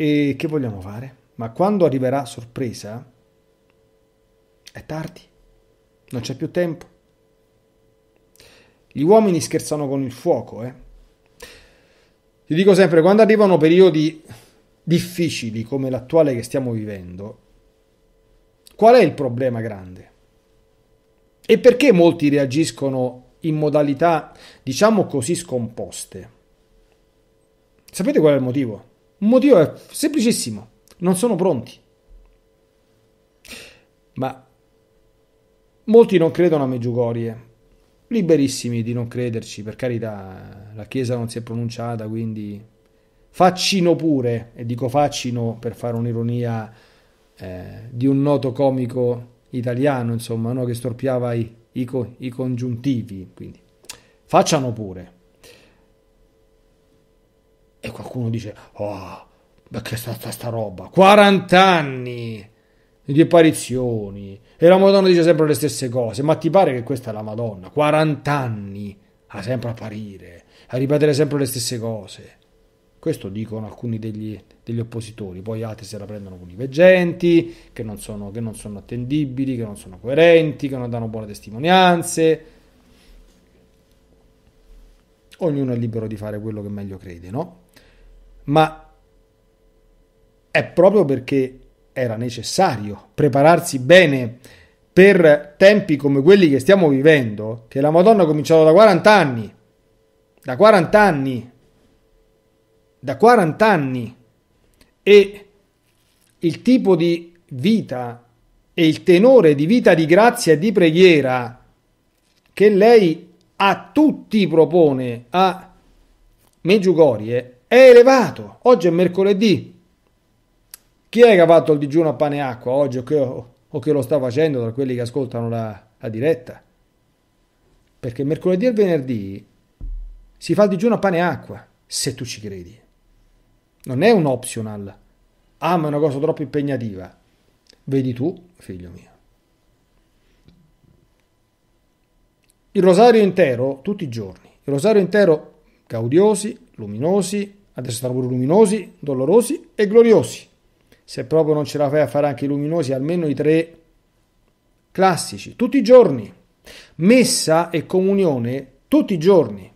Speaker 1: E che vogliamo fare? Ma quando arriverà sorpresa, è tardi, non c'è più tempo. Gli uomini scherzano con il fuoco, eh. Ti dico sempre, quando arrivano periodi difficili come l'attuale che stiamo vivendo, qual è il problema grande? E perché molti reagiscono in modalità, diciamo così, scomposte? Sapete qual è il motivo? Un motivo è semplicissimo, non sono pronti. Ma molti non credono a Meggiugorie, liberissimi di non crederci, per carità, la Chiesa non si è pronunciata, quindi faccino pure, e dico faccino per fare un'ironia eh, di un noto comico italiano, insomma, no? che storpiava i, i, i congiuntivi, quindi facciano pure. E qualcuno dice, oh, ma che sta, sta, sta roba? 40 anni di apparizioni. E la Madonna dice sempre le stesse cose. Ma ti pare che questa è la Madonna? 40 anni a sempre apparire, a ripetere sempre le stesse cose. Questo dicono alcuni degli, degli oppositori, poi altri se la prendono con i veggenti, che che non sono attendibili, che non sono coerenti, che non danno buone testimonianze. Ognuno è libero di fare quello che meglio crede, no? ma è proprio perché era necessario prepararsi bene per tempi come quelli che stiamo vivendo, che la Madonna ha cominciato da 40 anni, da 40 anni, da 40 anni, e il tipo di vita e il tenore di vita di grazia e di preghiera che lei a tutti propone a Meggiugorie è elevato. Oggi è mercoledì. Chi è che ha fatto il digiuno a pane e acqua oggi o che, o che lo sta facendo tra quelli che ascoltano la, la diretta? Perché mercoledì e venerdì si fa il digiuno a pane e acqua, se tu ci credi. Non è un optional. Ah, ma è una cosa troppo impegnativa. Vedi tu, figlio mio. Il rosario intero tutti i giorni. Il rosario intero gaudiosi, luminosi, adesso essere auguro luminosi, dolorosi e gloriosi. Se proprio non ce la fai a fare anche i luminosi, almeno i tre classici, tutti i giorni. Messa e comunione tutti i giorni.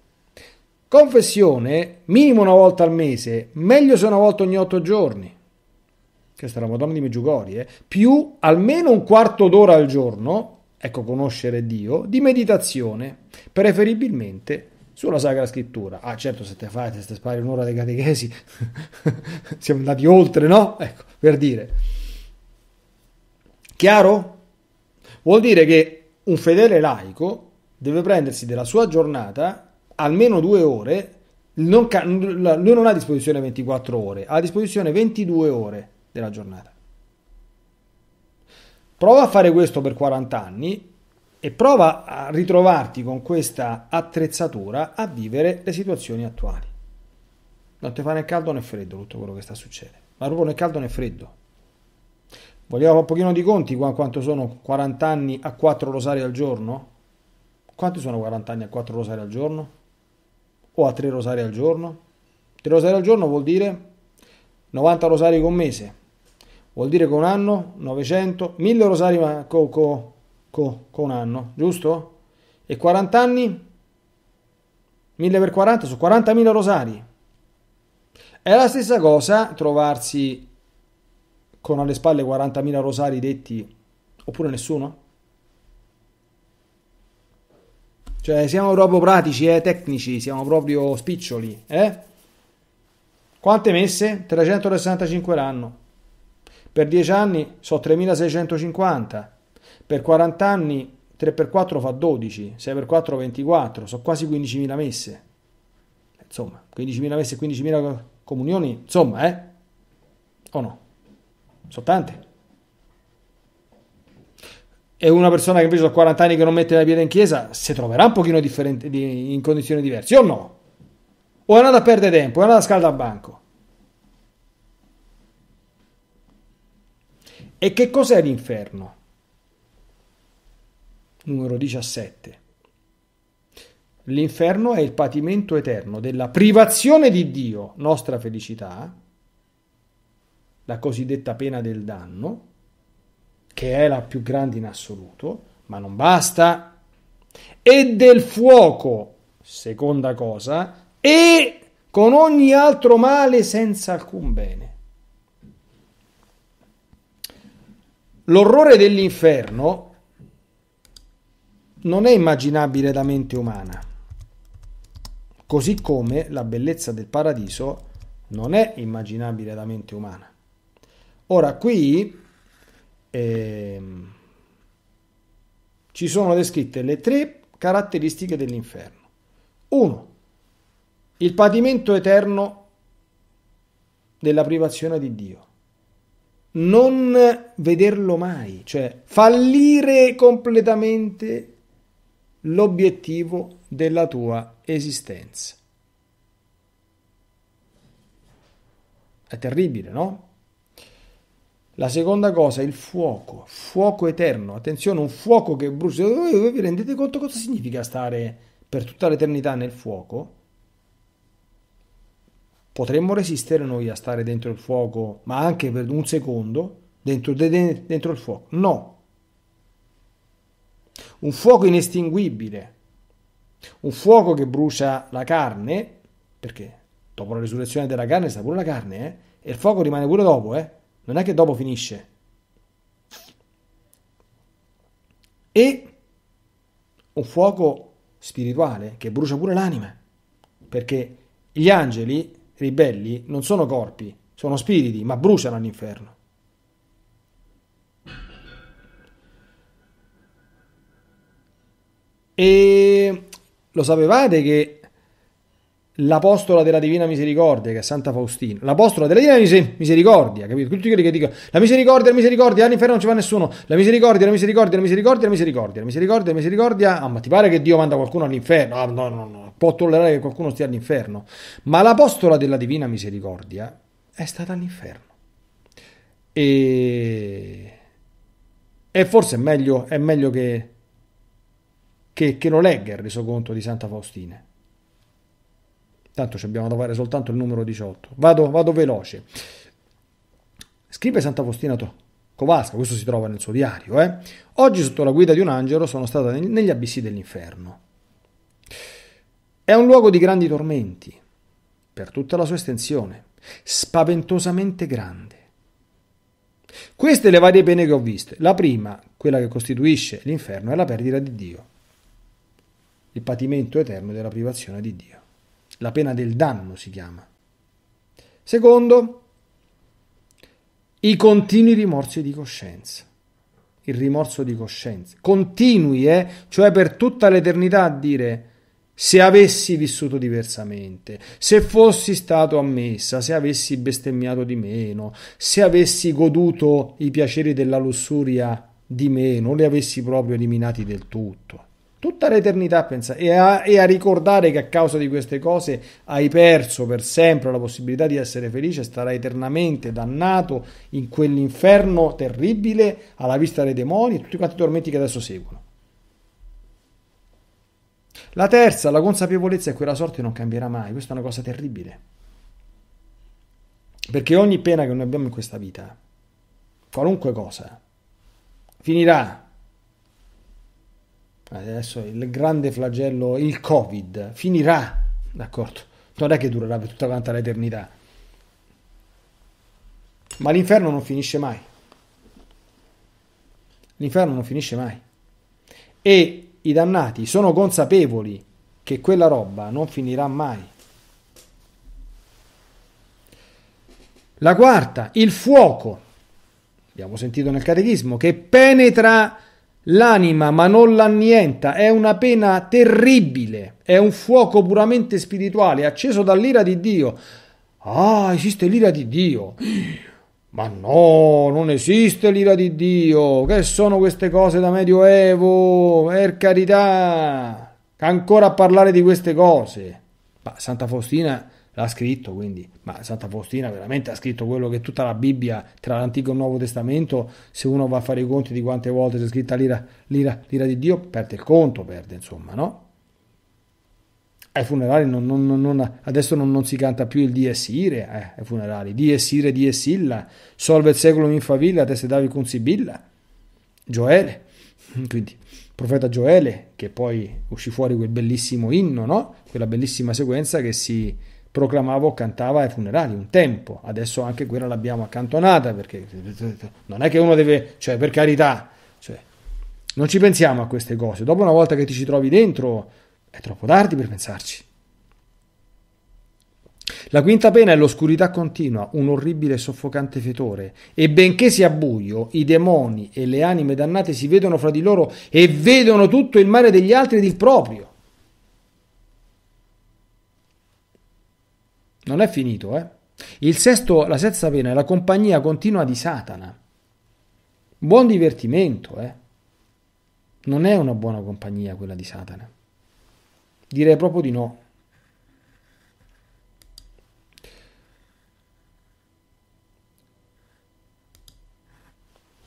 Speaker 1: Confessione minimo una volta al mese, meglio se una volta ogni otto giorni. Questa è la Madonna di Meggiugorie, eh? più almeno un quarto d'ora al giorno, ecco conoscere Dio, di meditazione, preferibilmente sulla Sacra Scrittura. Ah, certo, se te fai, se te spari un'ora dei catechesi, siamo andati oltre, no? Ecco, per dire. Chiaro? Vuol dire che un fedele laico deve prendersi della sua giornata almeno due ore, non ca- lui non ha a disposizione 24 ore, ha a disposizione 22 ore della giornata. Prova a fare questo per 40 anni e prova a ritrovarti con questa attrezzatura a vivere le situazioni attuali. Non ti fa né caldo né freddo tutto quello che sta succedendo, ma proprio né caldo né freddo. Vogliamo un pochino di conti qua quanto sono 40 anni a 4 rosari al giorno? Quanti sono 40 anni a 4 rosari al giorno? O a 3 rosari al giorno? 3 rosari al giorno vuol dire 90 rosari con mese, vuol dire con un anno 900, 1000 rosari co, co, Co, co un anno, giusto? E 40 anni? 1000 per 40 su 40.000 rosari. È la stessa cosa trovarsi con alle spalle 40.000 rosari detti oppure nessuno? Cioè siamo proprio pratici, eh, tecnici, siamo proprio spiccioli, eh? Quante messe? 365 l'anno. Per 10 anni sono 3650. Per 40 anni 3x4 fa 12, 6x4 24, sono quasi 15.000 messe. Insomma, 15.000 messe e 15.000 comunioni, insomma, eh? O no? Sono tante. E una persona che invece da 40 anni che non mette la piede in chiesa si troverà un pochino di, in condizioni diverse, o no? O è andata a perdere tempo, è andata a scaldabanco. E che cos'è l'inferno? numero 17. L'inferno è il patimento eterno della privazione di Dio, nostra felicità, la cosiddetta pena del danno, che è la più grande in assoluto, ma non basta, e del fuoco, seconda cosa, e con ogni altro male senza alcun bene. L'orrore dell'inferno non è immaginabile da mente umana. Così come la bellezza del paradiso non è immaginabile da mente umana. Ora qui eh, ci sono descritte le tre caratteristiche dell'inferno. 1. Il patimento eterno della privazione di Dio. Non vederlo mai, cioè fallire completamente l'obiettivo della tua esistenza. È terribile, no? La seconda cosa è il fuoco, fuoco eterno. Attenzione, un fuoco che brucia. Voi vi rendete conto cosa significa stare per tutta l'eternità nel fuoco? Potremmo resistere noi a stare dentro il fuoco, ma anche per un secondo, dentro, dentro il fuoco? No, un fuoco inestinguibile, un fuoco che brucia la carne, perché dopo la risurrezione della carne sta pure la carne, eh? e il fuoco rimane pure dopo, eh? non è che dopo finisce. E un fuoco spirituale che brucia pure l'anima, perché gli angeli ribelli non sono corpi, sono spiriti, ma bruciano all'inferno. E lo sapevate che l'apostola della divina misericordia, che è Santa Faustina, l'apostola della divina misericordia, capito? Tutti quelli che dicono la misericordia, la misericordia, all'inferno non ci va nessuno, la misericordia, la misericordia, la misericordia, la misericordia, la misericordia, la misericordia, ah ma ti pare che Dio manda qualcuno all'inferno? Ah, no, no, no, può tollerare che qualcuno stia all'inferno, ma l'apostola della divina misericordia è stata all'inferno. E... e forse è meglio, è meglio che che, che lo legga il resoconto di Santa Faustina. Tanto ci abbiamo da fare soltanto il numero 18. Vado, vado veloce. Scrive Santa Faustina Covasca, questo si trova nel suo diario. Eh? Oggi sotto la guida di un angelo sono stata negli abissi dell'inferno. È un luogo di grandi tormenti, per tutta la sua estensione, spaventosamente grande. Queste le varie pene che ho viste. La prima, quella che costituisce l'inferno, è la perdita di Dio il patimento eterno della privazione di Dio. La pena del danno si chiama. Secondo, i continui rimorsi di coscienza. Il rimorso di coscienza. Continui, eh? cioè per tutta l'eternità a dire se avessi vissuto diversamente, se fossi stato a messa, se avessi bestemmiato di meno, se avessi goduto i piaceri della lussuria di meno, li avessi proprio eliminati del tutto tutta l'eternità a pensare e a, e a, ricordare che a causa di queste cose hai perso per sempre la possibilità di essere felice, starai eternamente dannato in quell'inferno terribile alla vista dei demoni e tutti quanti i tormenti che adesso seguono. La terza, la consapevolezza è che la sorte non cambierà mai, questa è una cosa terribile. Perché ogni pena che noi abbiamo in questa vita, qualunque cosa, finirà adesso il grande flagello, il Covid, finirà, d'accordo? Non è che durerà per tutta quanta l'eternità. Ma l'inferno non finisce mai. L'inferno non finisce mai. E i dannati sono consapevoli che quella roba non finirà mai. La quarta, il fuoco. Abbiamo sentito nel catechismo che penetra L'anima ma non l'annienta, è una pena terribile, è un fuoco puramente spirituale, acceso dall'ira di Dio. Ah, esiste l'ira di Dio. Ma no, non esiste l'ira di Dio. Che sono queste cose da medioevo? Per carità, ancora a parlare di queste cose. Ma Santa Faustina l'ha scritto, quindi, ma Santa Faustina veramente ha scritto quello che tutta la Bibbia, tra l'Antico e il Nuovo Testamento, se uno va a fare i conti di quante volte c'è scritta l'ira, l'ira, l'ira di Dio, perde il conto, perde, insomma, no? Ai funerali non, non, non, adesso non, si canta più il Dies Ire, eh, ai funerali, Dies Ire, Dies Illa, Solve il secolo in favilla, teste davi con Sibilla, Gioele, quindi profeta Gioele, che poi uscì fuori quel bellissimo inno, no? Quella bellissima sequenza che si proclamavo, cantava ai funerali un tempo, adesso anche quella l'abbiamo accantonata perché non è che uno deve, cioè per carità, cioè, non ci pensiamo a queste cose, dopo una volta che ti ci trovi dentro è troppo tardi per pensarci. La quinta pena è l'oscurità continua, un orribile e soffocante fetore, e benché sia buio, i demoni e le anime dannate si vedono fra di loro e vedono tutto il male degli altri ed il proprio. Non è finito, eh? Sesto, la sesta pena è la compagnia continua di Satana. Buon divertimento, eh? Non è una buona compagnia quella di Satana. Direi proprio di no.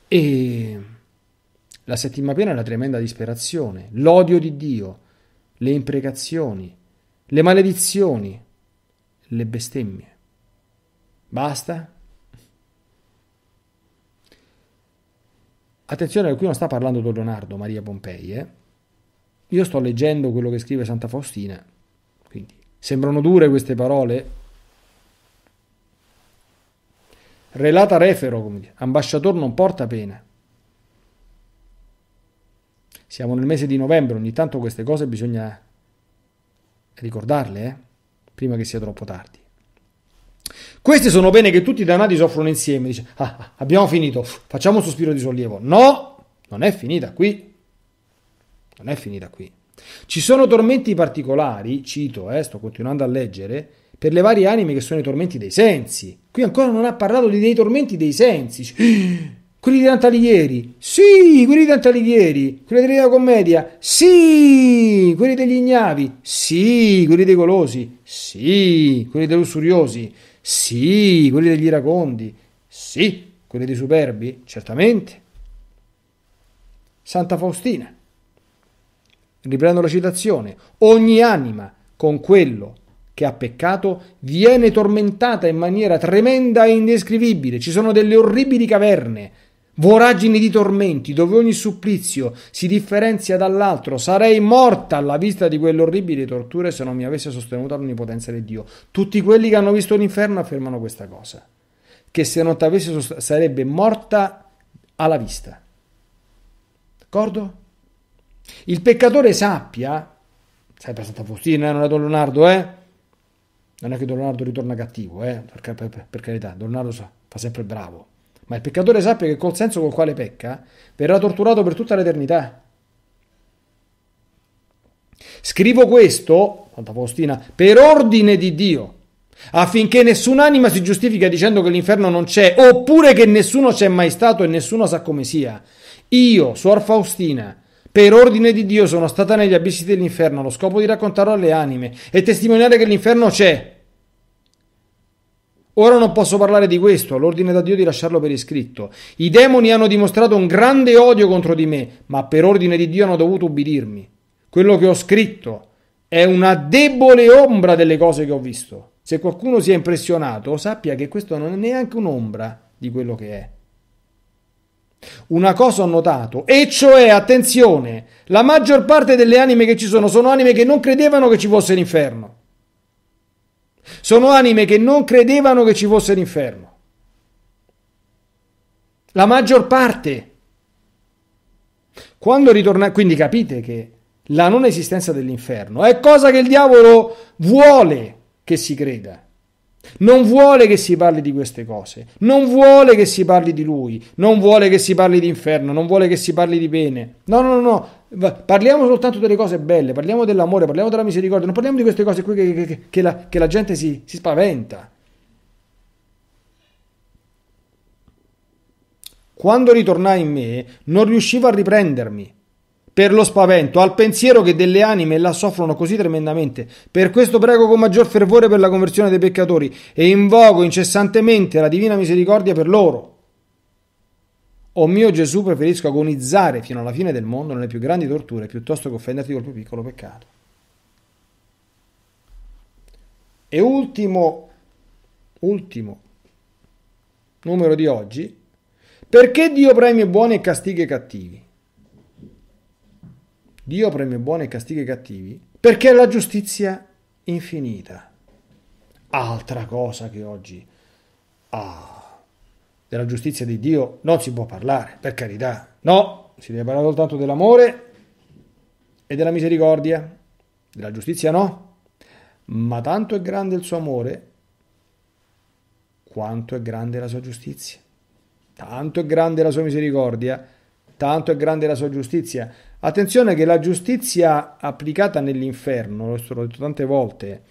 Speaker 1: E la settima pena è la tremenda disperazione, l'odio di Dio, le imprecazioni, le maledizioni, le bestemmie. Basta? Attenzione, qui non sta parlando Don Leonardo Maria Pompei, eh? Io sto leggendo quello che scrive Santa Faustina, quindi sembrano dure queste parole? Relata refero, come dire, ambasciator non porta pena. Siamo nel mese di novembre, ogni tanto queste cose bisogna ricordarle, eh? prima che sia troppo tardi. Queste sono pene che tutti i dannati soffrono insieme. Dice, ah, ah abbiamo finito, facciamo un sospiro di sollievo. No, non è finita qui. Non è finita qui. Ci sono tormenti particolari, cito, eh, sto continuando a leggere, per le varie anime che sono i tormenti dei sensi. Qui ancora non ha parlato dei tormenti dei sensi. Ah, quelli di Dante Alighieri, Sì, quelli di Dante Alighieri, Quelli della commedia? Sì, quelli degli ignavi? Sì, quelli dei golosi? Sì, quelli dei lussuriosi? Sì, quelli degli iracondi? Sì, quelli dei superbi? Certamente. Santa Faustina. Riprendo la citazione. Ogni anima con quello che ha peccato viene tormentata in maniera tremenda e indescrivibile. Ci sono delle orribili caverne voragini di tormenti, dove ogni supplizio si differenzia dall'altro. Sarei morta alla vista di quelle orribili torture se non mi avesse sostenuto l'onnipotenza di Dio. Tutti quelli che hanno visto l'inferno affermano questa cosa, che se non ti avessi sost- sarebbe morta alla vista. D'accordo? Il peccatore sappia, sai per Sant'Agostino, eh, non è Don Leonardo, eh? Non è che Don Leonardo ritorna cattivo, eh? Per, per, per carità, Don Leonardo fa sempre bravo ma il peccatore sappia che col senso col quale pecca verrà torturato per tutta l'eternità. Scrivo questo, Santa Faustina, per ordine di Dio, affinché nessun'anima si giustifica dicendo che l'inferno non c'è, oppure che nessuno c'è mai stato e nessuno sa come sia. Io, Suor Faustina, per ordine di Dio sono stata negli abissi dell'inferno allo scopo di raccontarlo alle anime e testimoniare che l'inferno c'è. Ora non posso parlare di questo, l'ordine da Dio di lasciarlo per iscritto. I demoni hanno dimostrato un grande odio contro di me, ma per ordine di Dio hanno dovuto ubbidirmi. Quello che ho scritto è una debole ombra delle cose che ho visto. Se qualcuno si è impressionato, sappia che questo non è neanche un'ombra di quello che è. Una cosa ho notato, e cioè, attenzione, la maggior parte delle anime che ci sono sono anime che non credevano che ci fosse l'inferno. Sono anime che non credevano che ci fosse l'inferno. La maggior parte. Quando ritorna, quindi capite che la non esistenza dell'inferno è cosa che il diavolo vuole che si creda. Non vuole che si parli di queste cose, non vuole che si parli di lui, non vuole che si parli di inferno, non vuole che si parli di bene. no, no, no. Parliamo soltanto delle cose belle, parliamo dell'amore, parliamo della misericordia, non parliamo di queste cose qui che, che, che, la, che la, gente si, si spaventa. Quando ritornai in me, non riuscivo a riprendermi per lo spavento, al pensiero che delle anime la soffrono così tremendamente. Per questo prego con maggior fervore per la conversione dei peccatori e invoco incessantemente la divina misericordia per loro. O mio Gesù, preferisco agonizzare fino alla fine del mondo nelle più grandi torture piuttosto che offenderti col più piccolo peccato. E ultimo, ultimo numero di oggi, perché Dio premia i buoni e castiga i cattivi? Dio premia i buoni e castiga i cattivi perché è la giustizia infinita. Altra cosa che oggi... Ah della giustizia di Dio non si può parlare, per carità. No, si deve parlare soltanto dell'amore e della misericordia. Della giustizia no. Ma tanto è grande il suo amore quanto è grande la sua giustizia. Tanto è grande la sua misericordia, tanto è grande la sua giustizia. Attenzione che la giustizia applicata nell'inferno, l'ho detto tante volte,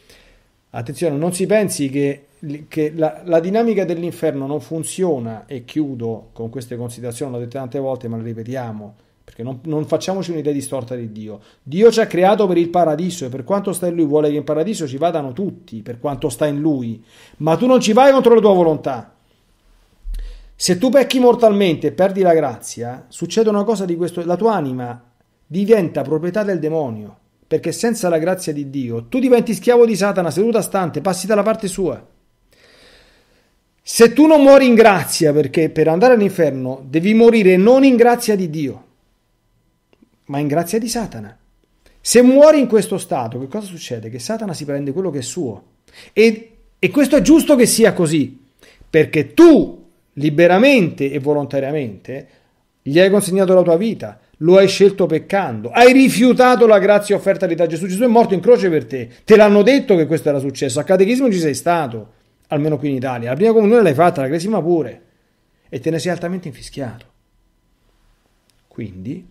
Speaker 1: Attenzione, non si pensi che, che la, la, dinamica dell'inferno non funziona, e chiudo con queste considerazioni, l'ho detto tante volte, ma le ripetiamo, perché non, non facciamoci un'idea distorta di Dio. Dio ci ha creato per il paradiso e per quanto sta in Lui vuole che in paradiso ci vadano tutti, per quanto sta in Lui, ma tu non ci vai contro la tua volontà. Se tu pecchi mortalmente e perdi la grazia, succede una cosa di questo, la tua anima diventa proprietà del demonio perché senza la grazia di Dio tu diventi schiavo di Satana, seduta stante, passi dalla parte sua. Se tu non muori in grazia, perché per andare all'inferno devi morire non in grazia di Dio, ma in grazia di Satana. Se muori in questo stato, che cosa succede? Che Satana si prende quello che è suo. E, e questo è giusto che sia così, perché tu liberamente e volontariamente gli hai consegnato la tua vita, lo hai scelto peccando, hai rifiutato la grazia offerta di Gesù, Gesù è morto in croce per te, te l'hanno detto che questo era successo, a catechismo ci sei stato, almeno qui in Italia, la prima comunione l'hai fatta, la cresima pure, e te ne sei altamente infischiato. Quindi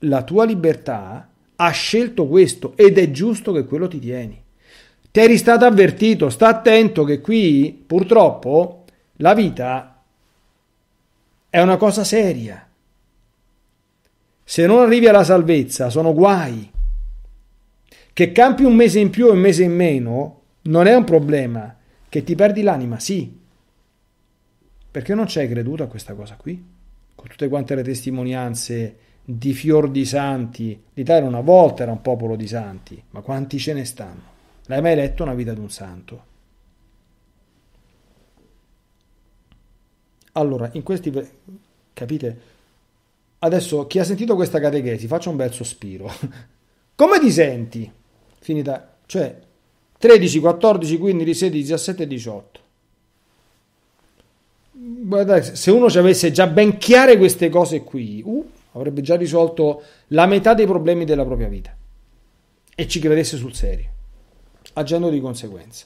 Speaker 1: la tua libertà ha scelto questo ed è giusto che quello ti tieni. Ti eri stato avvertito, sta attento che qui purtroppo la vita è una cosa seria se non arrivi alla salvezza sono guai. Che campi un mese in più o un mese in meno non è un problema. Che ti perdi l'anima, sì. Perché non ci hai creduto a questa cosa qui? Con tutte quante le testimonianze di fior di santi. L'Italia una volta era un popolo di santi, ma quanti ce ne stanno? L'hai mai letto una vita di un santo? Allora, in questi... capite? Adesso chi ha sentito questa catechesi faccia un bel sospiro. Come ti senti? Finita, cioè 13, 14, 15, 16, 17, 18. Guardate, se uno ci avesse già ben chiare queste cose qui, uh, avrebbe già risolto la metà dei problemi della propria vita e ci credesse sul serio, agendo di conseguenza.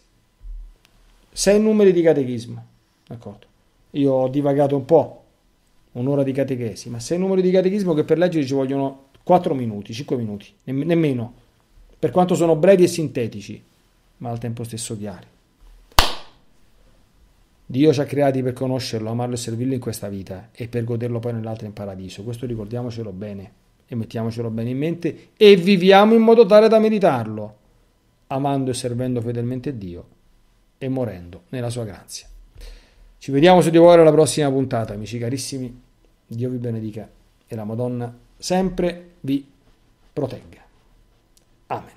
Speaker 1: Sei numeri di catechismo, d'accordo? Io ho divagato un po', un'ora di catechesi, ma se sei numero di catechismo che per leggere ci vogliono 4 minuti, 5 minuti, nemmeno, per quanto sono brevi e sintetici, ma al tempo stesso chiari. Dio ci ha creati per conoscerlo, amarlo e servirlo in questa vita e per goderlo poi nell'altra in paradiso. Questo ricordiamocelo bene e mettiamocelo bene in mente e viviamo in modo tale da meritarlo, amando e servendo fedelmente Dio e morendo nella sua grazia. Ci vediamo su di voi alla prossima puntata, amici carissimi. Dio vi benedica e la Madonna sempre vi protegga. Amen.